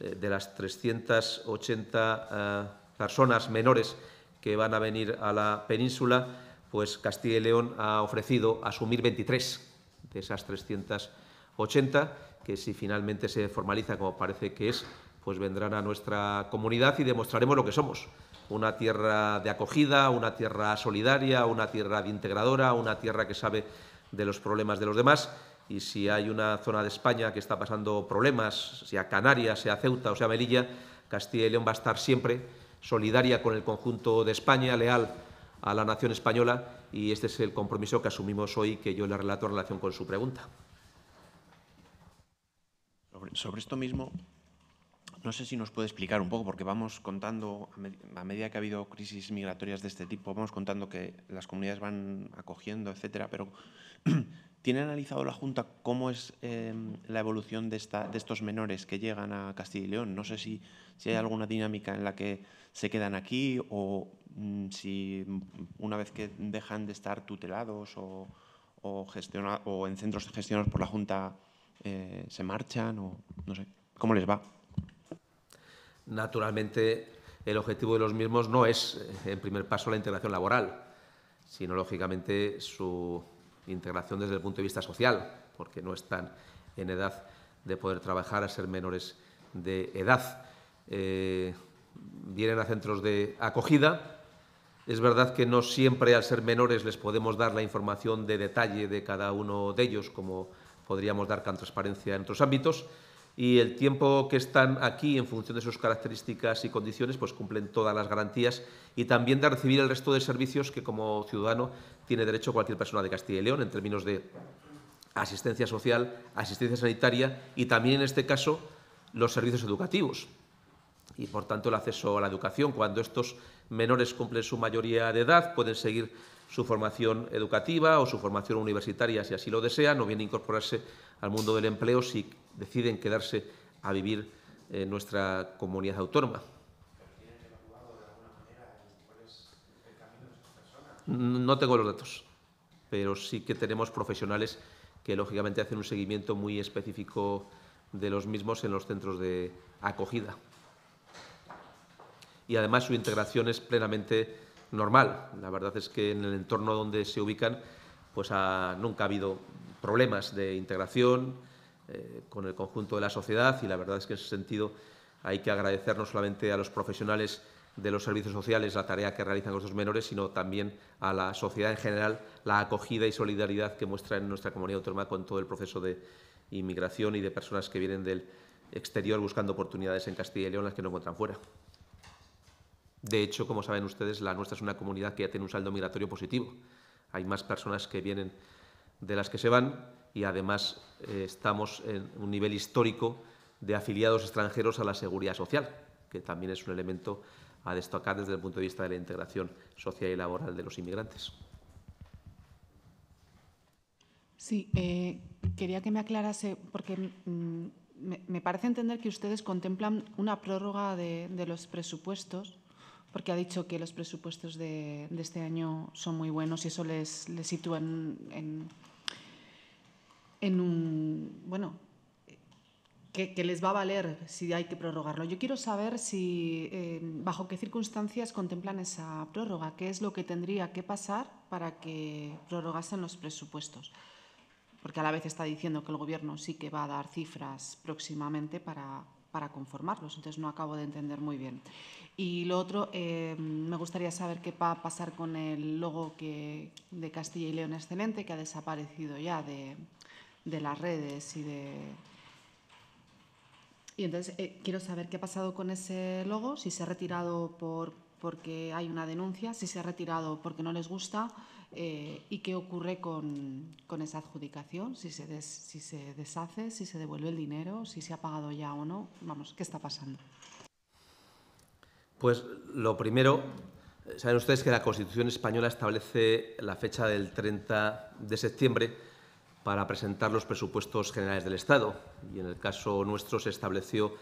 Eh, de las 380 eh, personas menores que van a venir a la península, pues Castilla y León ha ofrecido asumir 23 de esas 380, que si finalmente se formaliza como parece que es, pues vendrán a nuestra comunidad y demostraremos lo que somos. Una tierra de acogida, una tierra solidaria, una tierra de integradora, una tierra que sabe de los problemas de los demás y si hay una zona de España que está pasando problemas, sea Canarias, sea Ceuta o sea Melilla, Castilla y León va a estar siempre solidaria con el conjunto de España, leal a la nación española y este es el compromiso que asumimos hoy que yo le relato en relación con su pregunta. Sobre, esto mismo, no sé si nos puede explicar un poco, porque vamos contando, a, a medida que ha habido crisis migratorias de este tipo, vamos contando que las comunidades van acogiendo, etcétera, pero ¿Tiene analizado la Junta cómo es em, la evolución de, estos menores que llegan a Castilla y León? No sé si, hay alguna dinámica en la que se quedan aquí o mm, si una vez que dejan de estar tutelados o, en centros gestionados por la Junta eh, se marchan o no sé. ¿Cómo les va? Naturalmente, el objetivo de los mismos no es, eh, en primer paso, la integración laboral, sino, lógicamente, su integración desde el punto de vista social, porque no están en edad de poder trabajar a ser menores de edad. Eh, vienen a centros de acogida. Es verdad que no siempre al ser menores les podemos dar la información de detalle de cada uno de ellos, como podríamos dar con transparencia en otros ámbitos y el tiempo que están aquí, en función de sus características y condiciones, pues cumplen todas las garantías y también de recibir el resto de servicios que como ciudadano tiene derecho cualquier persona de Castilla y León en términos de asistencia social, asistencia sanitaria y también en este caso los servicios educativos y por tanto el acceso a la educación. Cuando estos menores cumplen su mayoría de edad pueden seguir su formación educativa o su formación universitaria, si así lo desean, o bien incorporarse al mundo del empleo si deciden quedarse a vivir en nuestra comunidad autónoma. No tengo los datos, pero sí que tenemos profesionales que lógicamente hacen un seguimiento muy específico de los mismos en los centros de acogida. Y además su integración es plenamente normal. La verdad es que en el entorno donde se ubican pues nunca ha habido problemas de integración eh, con el conjunto de la sociedad y la verdad es que en ese sentido hay que agradecer no solamente a los profesionales de los servicios sociales la tarea que realizan con estos menores, sino también a la sociedad en general la acogida y solidaridad que muestra en nuestra comunidad autónoma con todo el proceso de inmigración y de personas que vienen del exterior buscando oportunidades en Castilla y León, las que no encuentran fuera. De hecho, como saben ustedes, la nuestra es una comunidad que ya tiene un saldo migratorio positivo. Hay más personas que vienen de las que se van y además eh, estamos en un nivel histórico de afiliados extranjeros a la seguridad social, que también es un elemento a destacar desde el punto de vista de la integración social y laboral de los inmigrantes. Sí, eh, quería que me aclarase, porque mm, me, parece entender que ustedes contemplan una prórroga de los presupuestos porque ha dicho que los presupuestos de, este año son muy buenos y eso les, sitúa en, un. Bueno, que, les va a valer si hay que prorrogarlo. Yo quiero saber si, eh, bajo qué circunstancias contemplan esa prórroga, qué es lo que tendría que pasar para que prorrogasen los presupuestos. Porque a la vez está diciendo que el Gobierno sí que va a dar cifras próximamente para para conformarlos. Entonces no acabo de entender muy bien. Y lo otro, eh, me gustaría saber qué va a pasar con el logo que, de Castilla y León Excelente, que ha desaparecido ya de, las redes y de... Y entonces eh, quiero saber qué ha pasado con ese logo, si se ha retirado por, porque hay una denuncia, si se ha retirado porque no les gusta, eh, y qué ocurre con, esa adjudicación, si se, si se deshace, si se devuelve el dinero, si se ha pagado ya o no. Vamos, ¿qué está pasando? Pues lo primero, saben ustedes que la Constitución española establece la fecha del 30 de septiembre para presentar los presupuestos generales del Estado y en el caso nuestro se estableció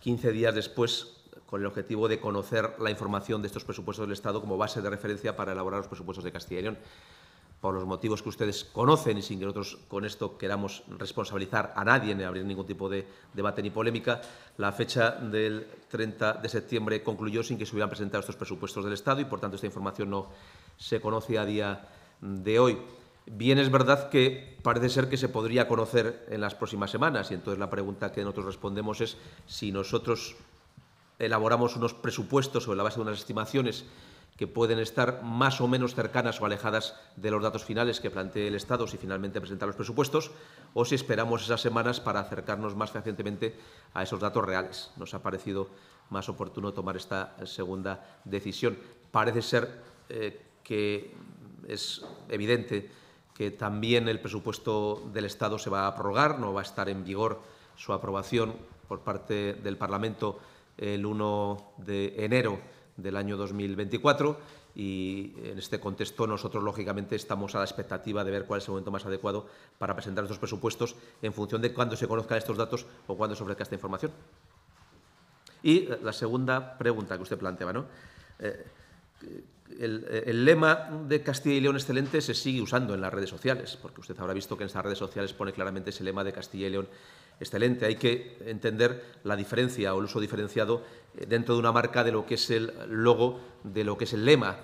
15 días después con el objetivo de conocer la información de estos presupuestos del Estado como base de referencia para elaborar los presupuestos de Castilla y León. Por los motivos que ustedes conocen y sin que nosotros con esto queramos responsabilizar a nadie ni abrir ningún tipo de debate ni polémica, la fecha del 30 de septiembre concluyó sin que se hubieran presentado estos presupuestos del Estado y, por tanto, esta información no se conoce a día de hoy. Bien es verdad que parece ser que se podría conocer en las próximas semanas y entonces la pregunta que nosotros respondemos es si nosotros elaboramos unos presupuestos sobre la base de unas estimaciones que pueden estar más o menos cercanas o alejadas de los datos finales que plantee el Estado si finalmente presentar los presupuestos, o si esperamos esas semanas para acercarnos más fehacientemente a esos datos reales. Nos ha parecido más oportuno tomar esta segunda decisión. Parece ser eh, que es evidente que también el presupuesto del Estado se va a prorrogar, no va a estar en vigor su aprobación por parte del Parlamento el 1 de enero del año 2024 y en este contexto nosotros lógicamente estamos a la expectativa de ver cuál es el momento más adecuado para presentar estos presupuestos en función de cuándo se conozcan estos datos o cuándo se ofrezca esta información. Y eh, la segunda pregunta que usted planteaba, ¿no? Eh, el, eh, el, lema de Castilla y León excelente se sigue usando en las redes sociales, porque usted habrá visto que en esas redes sociales pone claramente ese lema de Castilla y León excelente. Hay que entender la diferencia o el uso diferenciado eh, dentro de una marca de lo que es el logo, de lo que es el lema.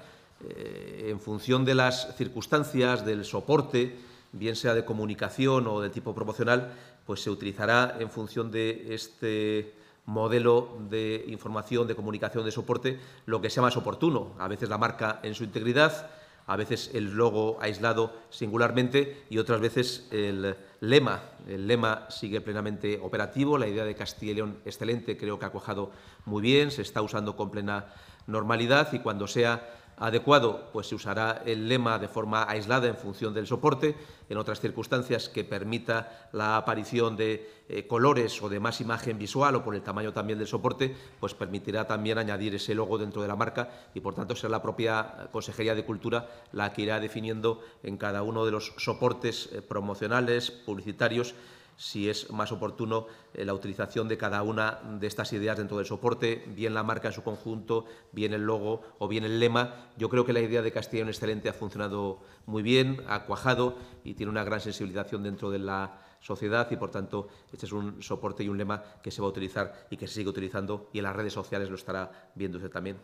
Eh, en función de las circunstancias, del soporte, bien sea de comunicación o de tipo promocional, pues se utilizará en función de este modelo de información, de comunicación, de soporte, lo que sea más oportuno. A veces la marca en su integridad, a veces el logo aislado singularmente y otras veces el lema. El lema sigue plenamente operativo, la idea de Castilla y León excelente, creo que ha cojado muy bien, se está usando con plena normalidad y cuando sea adecuado, pues se usará el lema de forma aislada en función del soporte, en otras circunstancias que permita la aparición de eh, colores o de más imagen visual o por el tamaño también del soporte, pues permitirá también añadir ese logo dentro de la marca y por tanto será la propia Consejería de Cultura la que irá definiendo en cada uno de los soportes eh, promocionales, publicitarios si es más oportuno eh, la utilización de cada una de estas ideas dentro del soporte, bien la marca en su conjunto, bien el logo o bien el lema. Yo creo que la idea de Castellón Excelente ha funcionado muy bien, ha cuajado y tiene una gran sensibilización dentro de la sociedad y por tanto este es un soporte y un lema que se va a utilizar y que se sigue utilizando y en las redes sociales lo estará viendo usted también.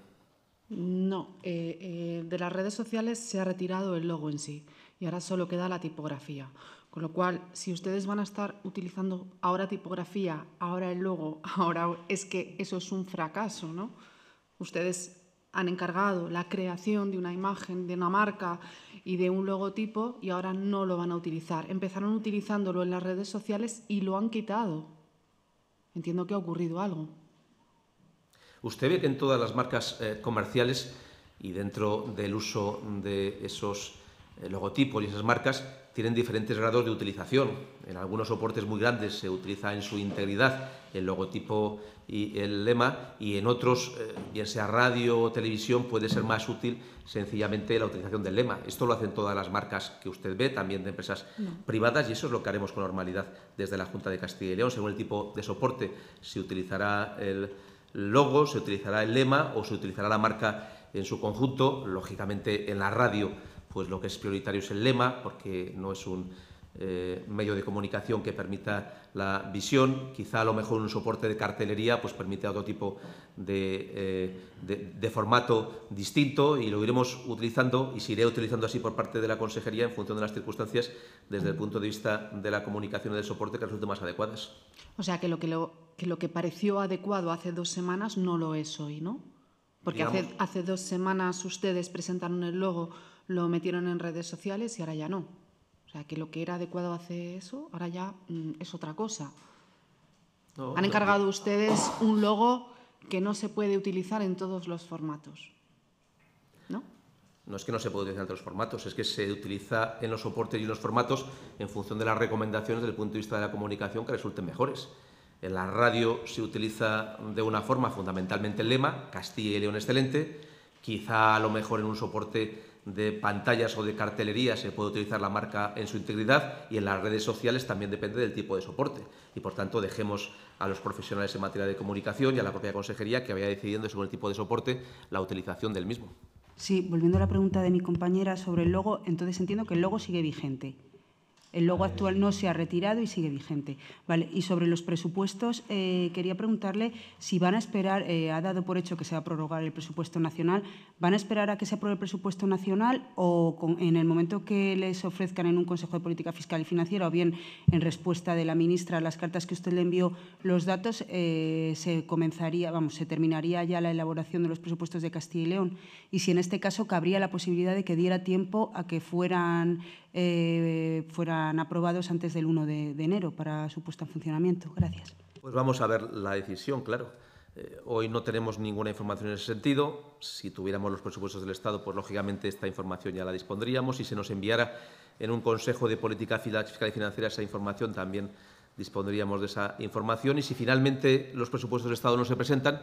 No, eh, eh, de las redes sociales se ha retirado el logo en sí y ahora solo queda la tipografía. Con lo cual, si ustedes van a estar utilizando ahora tipografía, ahora el logo, ahora es que eso es un fracaso, Ustedes han encargado la creación de una imagen, de una marca y de un logotipo y ahora no lo van a utilizar. Empezaron utilizándolo en las redes sociales y lo han quitado. Entiendo que ha ocurrido algo. Usted ve que en todas las marcas eh, comerciales y dentro del uso de esos eh, logotipos y esas marcas tienen diferentes grados de utilización. En algunos soportes muy grandes se utiliza en su integridad el logotipo y el lema y en otros, eh, bien sea radio o televisión, puede ser más útil sencillamente la utilización del lema. Esto lo hacen todas las marcas que usted ve, también de empresas privadas y eso es lo que haremos con normalidad desde la Junta de Castilla y León. Según el tipo de soporte se utilizará el logo, se utilizará el lema o se utilizará la marca en su conjunto, lógicamente en la radio pues lo que es prioritario es el lema, porque no es un eh, medio de comunicación que permita la visión. Quizá a lo mejor un soporte de cartelería pues permite otro tipo de, eh, formato distinto y lo iremos utilizando y se iré utilizando así por parte de la consejería en función de las circunstancias desde el punto de vista de la comunicación y del soporte que resulte más adecuadas. O sea que lo que, lo, que, pareció adecuado hace dos semanas no lo es hoy, ¿no? Porque hace, hace dos semanas ustedes presentaron el logo lo metieron en redes sociales y ahora ya no. O sea, que lo que era adecuado hace eso, ahora ya mm, es otra cosa. Han encargado ustedes un logo que no se puede utilizar en todos los formatos. ¿No? No es que no se pueda utilizar en todos los formatos, es que se utiliza en los soportes y en los formatos en función de las recomendaciones desde el punto de vista de la comunicación que resulten mejores. En la radio se utiliza de una forma fundamentalmente el lema, Castilla y León excelente, quizá a lo mejor en un soporte de pantallas o de cartelería se eh, puede utilizar la marca en su integridad y en las redes sociales también depende del tipo de soporte. Y por tanto dejemos a los profesionales en materia de comunicación y a la propia consejería que vaya decidiendo sobre el tipo de soporte la utilización del mismo. Sí, volviendo a la pregunta de mi compañera sobre el logo, entonces entiendo que el logo sigue vigente. El logo eh. actual no se ha retirado y sigue vigente. Vale, y sobre los presupuestos, eh, quería preguntarle si van a esperar, eh, ha dado por hecho que se va a prorrogar el presupuesto nacional, ¿van a esperar a que se apruebe el presupuesto nacional o en el momento que les ofrezcan en un Consejo de Política Fiscal y Financiera o bien en respuesta de la ministra a las cartas que usted le envió los datos, se comenzaría, vamos, se terminaría ya la elaboración de los presupuestos de Castilla y León? Y si en este caso cabría la posibilidad de que diera tiempo a que fueran eh, fueran aprobados antes del 1 de, enero para su puesta en funcionamiento. Gracias. Pues vamos a ver la decisión, claro. Eh, hoy no tenemos ninguna información en ese sentido. Si tuviéramos los presupuestos del Estado, pues lógicamente esta información ya la dispondríamos. Si se nos enviara en un Consejo de Política Fiscal y Financiera esa información, también dispondríamos de esa información. Y si finalmente los presupuestos del Estado no se presentan,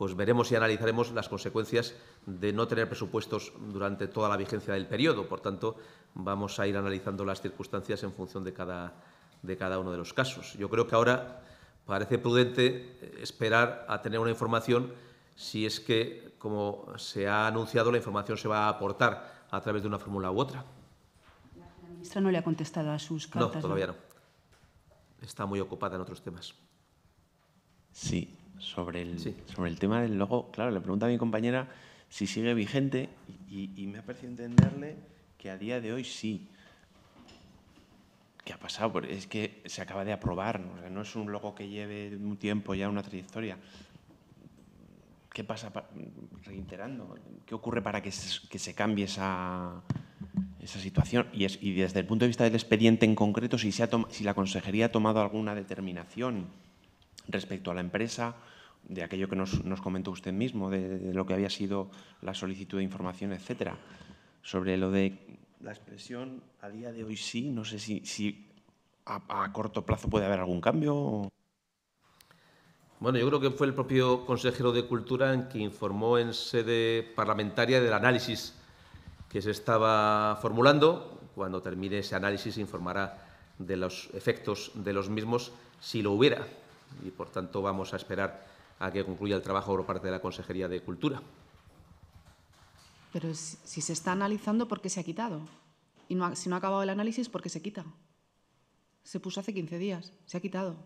pues veremos y analizaremos las consecuencias de no tener presupuestos durante toda la vigencia del periodo. Por tanto, vamos a ir analizando las circunstancias en función de cada, de cada uno de los casos. Yo creo que ahora parece prudente eh, esperar a tener una información si es que, como se ha anunciado, la información se va a aportar a través de una fórmula u otra. La ministra no le ha contestado a sus cartas. No, todavía no. Está muy ocupada en otros temas. Sí, sobre el, tema del logo, claro, le pregunta a mi compañera si sigue vigente y, me ha parecido entenderle que a día de hoy sí. ¿Qué ha pasado? es que se acaba de aprobar, ¿no? es un logo que lleve un tiempo ya una trayectoria. ¿Qué pasa, reiterando, qué ocurre para que se, cambie esa, situación? Y, desde el punto de vista del expediente en concreto, si, si la consejería ha tomado alguna determinación respecto a la empresa, de aquello que nos, comentó usted mismo, de, lo que había sido la solicitud de información, etcétera. Sobre lo de la expresión, a día de hoy sí, no sé si, a, corto plazo puede haber algún cambio. Bueno, yo creo que fue el propio consejero de Cultura en que informó en sede parlamentaria del análisis que se estaba formulando. Cuando termine ese análisis informará de los efectos de los mismos si lo hubiera y, por tanto, vamos a esperar a que concluya el trabajo por parte de la Consejería de Cultura. Pero si se está analizando, ¿por qué se ha quitado? Y si no ha acabado el análisis, ¿por qué se quita? Se puso hace 15 días, se ha quitado.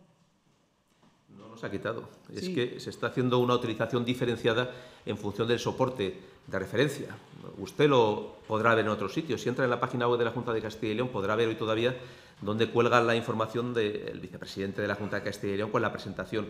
No no se ha quitado. Es que se está haciendo una utilización diferenciada en función del soporte de referencia. Usted lo podrá ver en otros sitios. Si entra en la página web de la Junta de Castilla y León, podrá ver hoy todavía donde cuelga la información del vicepresidente de la Junta de Castilla y León con la presentación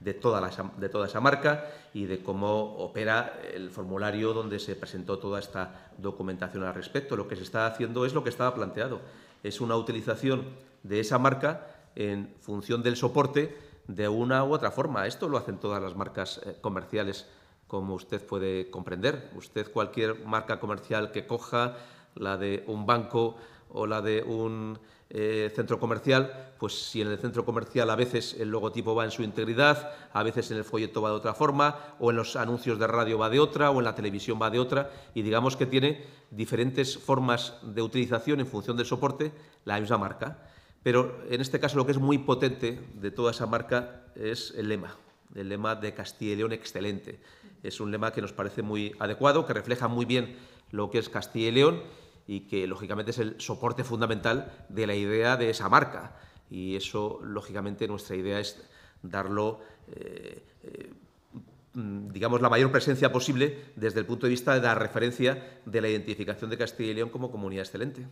de toda, de toda esa marca y de cómo opera el formulario donde se presentó toda esta documentación al respecto. Lo que se está haciendo es lo que estaba planteado, es una utilización de esa marca en función del soporte de una u otra forma. Esto lo hacen todas las marcas eh, comerciales, como usted puede comprender. Usted cualquier marca comercial que coja, la de un banco o la de un eh, centro comercial, pues si en el centro comercial a veces el logotipo va en su integridad, a veces en el folleto va de otra forma, o en los anuncios de radio va de otra, o en la televisión va de otra, y digamos que tiene diferentes formas de utilización en función del soporte la misma marca. Pero en este caso lo que es muy potente de toda esa marca es el lema, el lema de Castilla y León excelente. Es un lema que nos parece muy adecuado, que refleja muy bien lo que es Castilla y León y que lógicamente es el soporte fundamental de la idea de esa marca. Y eso, lógicamente, nuestra idea es darlo, eh, eh, digamos, la mayor presencia posible desde el punto de vista de la referencia de la identificación de Castilla y León como comunidad excelente.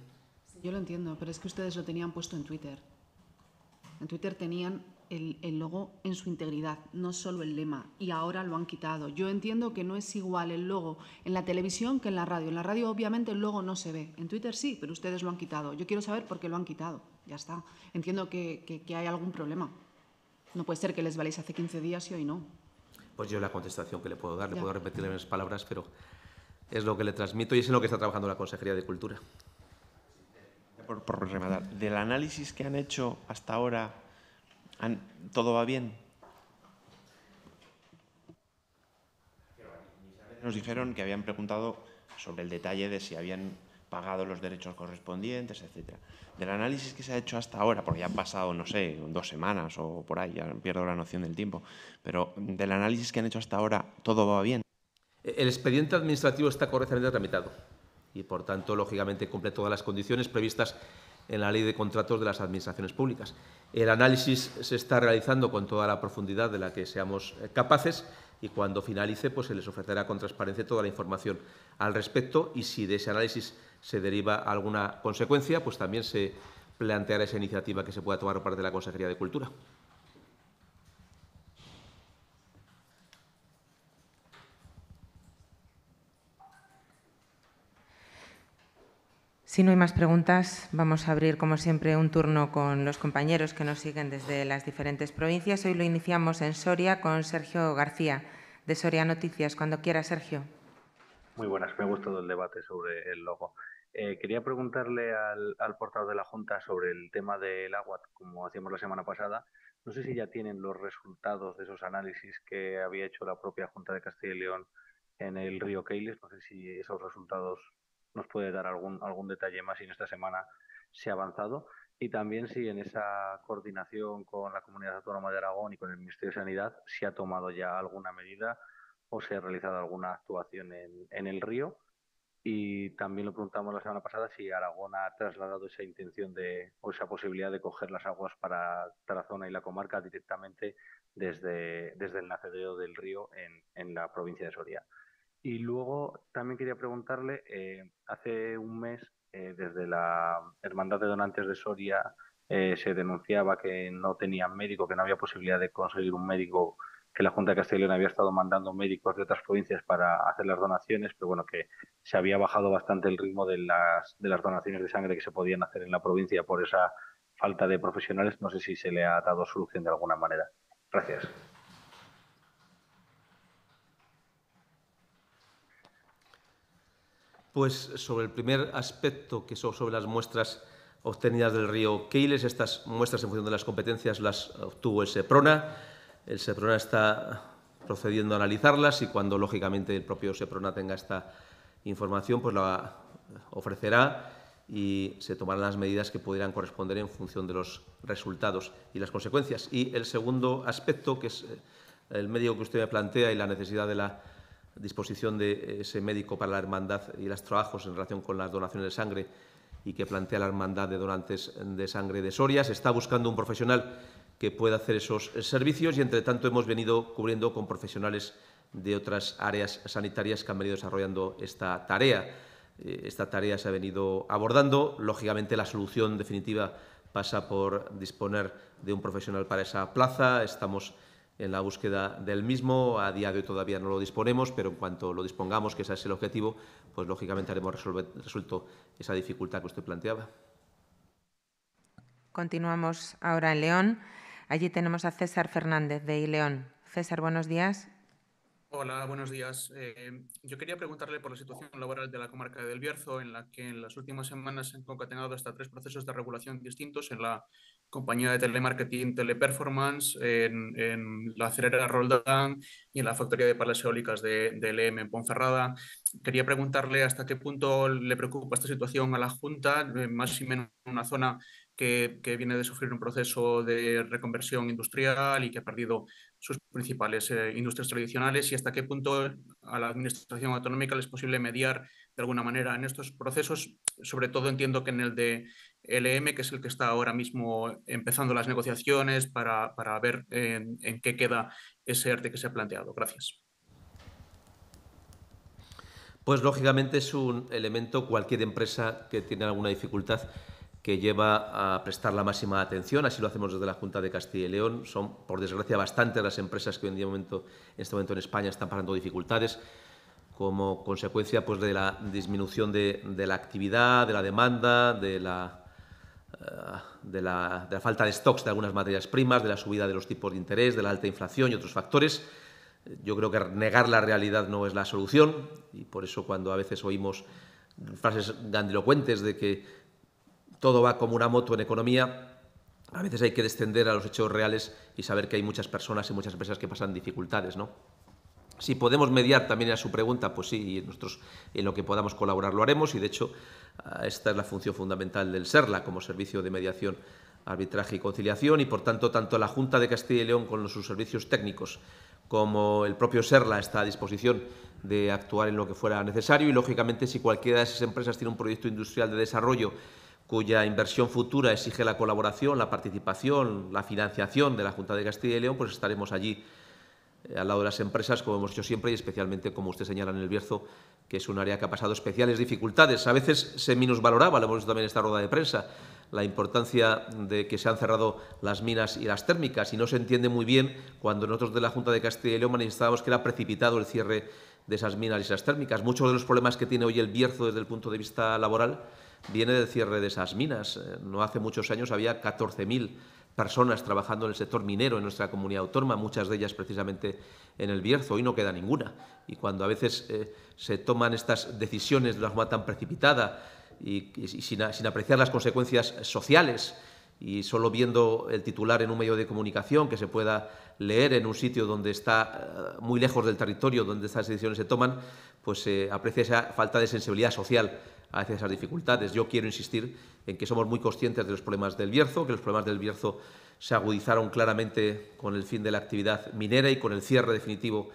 Yo lo entiendo, pero es que ustedes lo tenían puesto en Twitter. En Twitter tenían el, logo en su integridad, no solo el lema, y ahora lo han quitado. Yo entiendo que no es igual el logo en la televisión que en la radio. En la radio obviamente el logo no se ve, en Twitter sí, pero ustedes lo han quitado. Yo quiero saber por qué lo han quitado, ya está. Entiendo que, hay algún problema. No puede ser que les valéis hace 15 días y hoy no. Pues yo la contestación que le puedo dar, le puedo repetir las mis palabras, pero es lo que le transmito y es en lo que está trabajando la Consejería de Cultura. Por, por rematar, del análisis que han hecho hasta ahora todo va bien. Nos dijeron que habían preguntado sobre el detalle de si habían pagado los derechos correspondientes, etc. Del análisis que se ha hecho hasta ahora, porque ya han pasado, no sé, dos semanas o por ahí, ya pierdo la noción del tiempo, pero del análisis que han hecho hasta ahora, ¿todo va bien? El expediente administrativo está correctamente tramitado y, por tanto, lógicamente cumple todas las condiciones previstas en la Ley de Contratos de las Administraciones Públicas. El análisis se está realizando con toda la profundidad de la que seamos eh, capaces y cuando finalice pues, se les ofrecerá con transparencia toda la información al respecto y si de ese análisis se deriva alguna consecuencia, pues también se planteará esa iniciativa que se pueda tomar por parte de la Consejería de Cultura. Si no hay más preguntas, vamos a abrir, como siempre, un turno con los compañeros que nos siguen desde las diferentes provincias. Hoy lo iniciamos en Soria con Sergio García, de Soria Noticias. Cuando quiera, Sergio. Muy buenas, me ha gustado el debate sobre el logo. Eh, quería preguntarle al, al portavoz de la Junta sobre el tema del agua, como hacíamos la semana pasada. No sé si ya tienen los resultados de esos análisis que había hecho la propia Junta de Castilla y León en el río Keiles. No sé si esos resultados nos puede dar algún, algún detalle más si en esta semana se ha avanzado. Y también si en esa coordinación con la Comunidad Autónoma de Aragón y con el Ministerio de Sanidad se ha tomado ya alguna medida o se ha realizado alguna actuación en, el río. Y también lo preguntamos la semana pasada si Aragón ha trasladado esa intención de, o esa posibilidad de coger las aguas para Tarazona y la comarca directamente desde, desde el nacedeo del río en, en la provincia de Soria. Y luego también quería preguntarle, eh, hace un mes eh, desde la Hermandad de Donantes de Soria eh, se denunciaba que no tenían médico, que no había posibilidad de conseguir un médico, que la Junta de Castellón había estado mandando médicos de otras provincias para hacer las donaciones, pero bueno, que se había bajado bastante el ritmo de las, de las donaciones de sangre que se podían hacer en la provincia por esa falta de profesionales. No sé si se le ha dado solución de alguna manera. Gracias. Pues sobre el primer aspecto, que son sobre las muestras obtenidas del río Keiles, estas muestras en función de las competencias las obtuvo el SEPRONA. El SEPRONA está procediendo a analizarlas y cuando lógicamente el propio SEPRONA tenga esta información, pues la ofrecerá y se tomarán las medidas que pudieran corresponder en función de los resultados y las consecuencias. Y el segundo aspecto, que es eh, el medio que usted me plantea y la necesidad de la disposición de ese médico para la hermandad y los trabajos en relación con las donaciones de sangre y que plantea la hermandad de donantes de sangre de Soria. Se está buscando un profesional que pueda hacer esos servicios y, entre tanto, hemos venido cubriendo con profesionales de otras áreas sanitarias que han venido desarrollando esta tarea. Eh, esta tarea se ha venido abordando. Lógicamente, la solución definitiva pasa por disponer de un profesional para esa plaza. Estamos en la búsqueda del mismo. A día de hoy todavía no lo disponemos, pero en cuanto lo dispongamos, que ese es el objetivo, pues lógicamente haremos resuelto esa dificultad que usted planteaba. Continuamos ahora en León. Allí tenemos a César Fernández de Ileón. César, buenos días. Hola, buenos días. Eh, yo quería preguntarle por la situación laboral de la comarca del Bierzo, en la que en las últimas semanas se han concatenado hasta tres procesos de regulación distintos en la compañía de telemarketing Teleperformance, en, la acelerera Roldán y en la factoría de palas eólicas de, de LM en Ponferrada. Quería preguntarle hasta qué punto le preocupa esta situación a la Junta, eh, más y menos en una zona que, viene de sufrir un proceso de reconversión industrial y que ha perdido sus principales eh, industrias tradicionales y hasta qué punto a la Administración Autonómica le es posible mediar de alguna manera en estos procesos, sobre todo entiendo que en el de LM, que es el que está ahora mismo empezando las negociaciones para, para ver en, eh, en, qué queda ese arte que se ha planteado. Gracias. Pues lógicamente es un elemento cualquier empresa que tiene alguna dificultad que lleva a prestar la máxima atención, así lo hacemos desde la Junta de Castilla y León. Son, por desgracia, bastantes las empresas que en, este momento en España están pasando dificultades como consecuencia pues, de la disminución de, la actividad, de la demanda, eh, de la, de, la, falta de stocks de algunas materias primas, de la subida de los tipos de interés, de la alta inflación y otros factores. Yo creo que negar la realidad no es la solución y por eso cuando a veces oímos frases grandilocuentes de que todo va como una moto en economía, a veces hay que descender a los hechos reales y saber que hay muchas personas y muchas empresas que pasan dificultades, ¿no? Si podemos mediar también a su pregunta, pues sí, nosotros en lo que podamos colaborar lo haremos y de hecho ah, esta es la función fundamental del SERLA como servicio de mediación, arbitraje y conciliación y por tanto tanto la Junta de Castilla y León con sus servicios técnicos como el propio SERLA está a disposición de actuar en lo que fuera necesario y lógicamente si cualquiera de esas empresas tiene un proyecto industrial de desarrollo cuya inversión futura exige la colaboración, la participación, la financiación de la Junta de Castilla y León, pues estaremos allí eh, al lado de las empresas, como hemos hecho siempre, y especialmente, como usted señala, en el Bierzo, que es un área que ha pasado especiales dificultades. A veces se minusvaloraba, lo hemos visto también en esta rueda de prensa, la importancia de que se han cerrado las minas y las térmicas, y no se entiende muy bien cuando nosotros de la Junta de Castilla y León manifestábamos que era precipitado el cierre de esas minas y esas térmicas. Muchos de los problemas que tiene hoy el Bierzo desde el punto de vista laboral viene del cierre de esas minas. Eh, no hace muchos años había 14.000 personas trabajando en el sector minero en nuestra comunidad autónoma, muchas de ellas precisamente en el Bierzo, hoy no queda ninguna. Y cuando a veces eh, se toman estas decisiones de una forma tan precipitada y, sin, sin, apreciar las consecuencias sociales y solo viendo el titular en un medio de comunicación que se pueda leer en un sitio donde está eh, muy lejos del territorio donde estas decisiones se toman, pues se eh, aprecia esa falta de sensibilidad social hacia esas dificultades. Yo quiero insistir en que somos muy conscientes de los problemas del Bierzo, que los problemas del Bierzo se agudizaron claramente con el fin de la actividad minera y con el cierre definitivo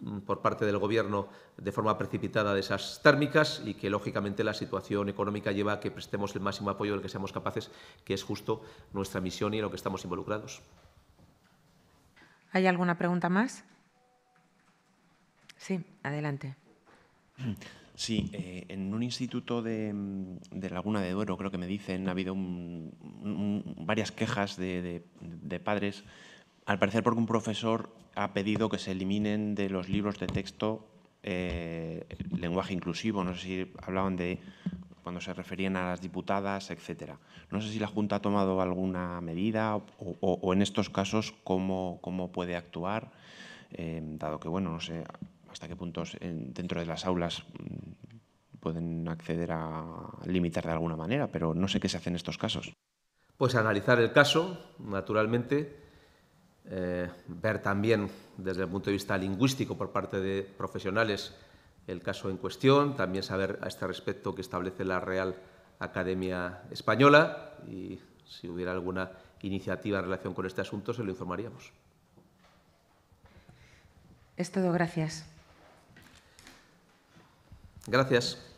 mm, por parte del Gobierno de forma precipitada de esas térmicas y que, lógicamente, la situación económica lleva a que prestemos el máximo apoyo del que seamos capaces, que es justo nuestra misión y en lo que estamos involucrados. ¿Hay alguna pregunta más? Sí, adelante. Sí, eh, en un instituto mm, de, Laguna de Duero, creo que me dicen, ha habido varias quejas de, padres, al parecer porque un profesor ha pedido que se eliminen de los libros de texto eh, lenguaje inclusivo. No sé si hablaban de cuando se referían a las diputadas, etcétera. No sé si la Junta ha tomado alguna medida o, en estos casos cómo, puede actuar, eh, dado que, bueno, no sé hasta qué puntos dentro de las aulas mm, pueden acceder a limitar de alguna manera, pero no sé qué se hace en estos casos. Pues analizar el caso, naturalmente, eh, ver también desde el punto de vista lingüístico por parte de profesionales el caso en cuestión, también saber a este respecto que establece la Real Academia Española y si hubiera alguna iniciativa en relación con este asunto se lo informaríamos. Es todo, gracias. Gracias.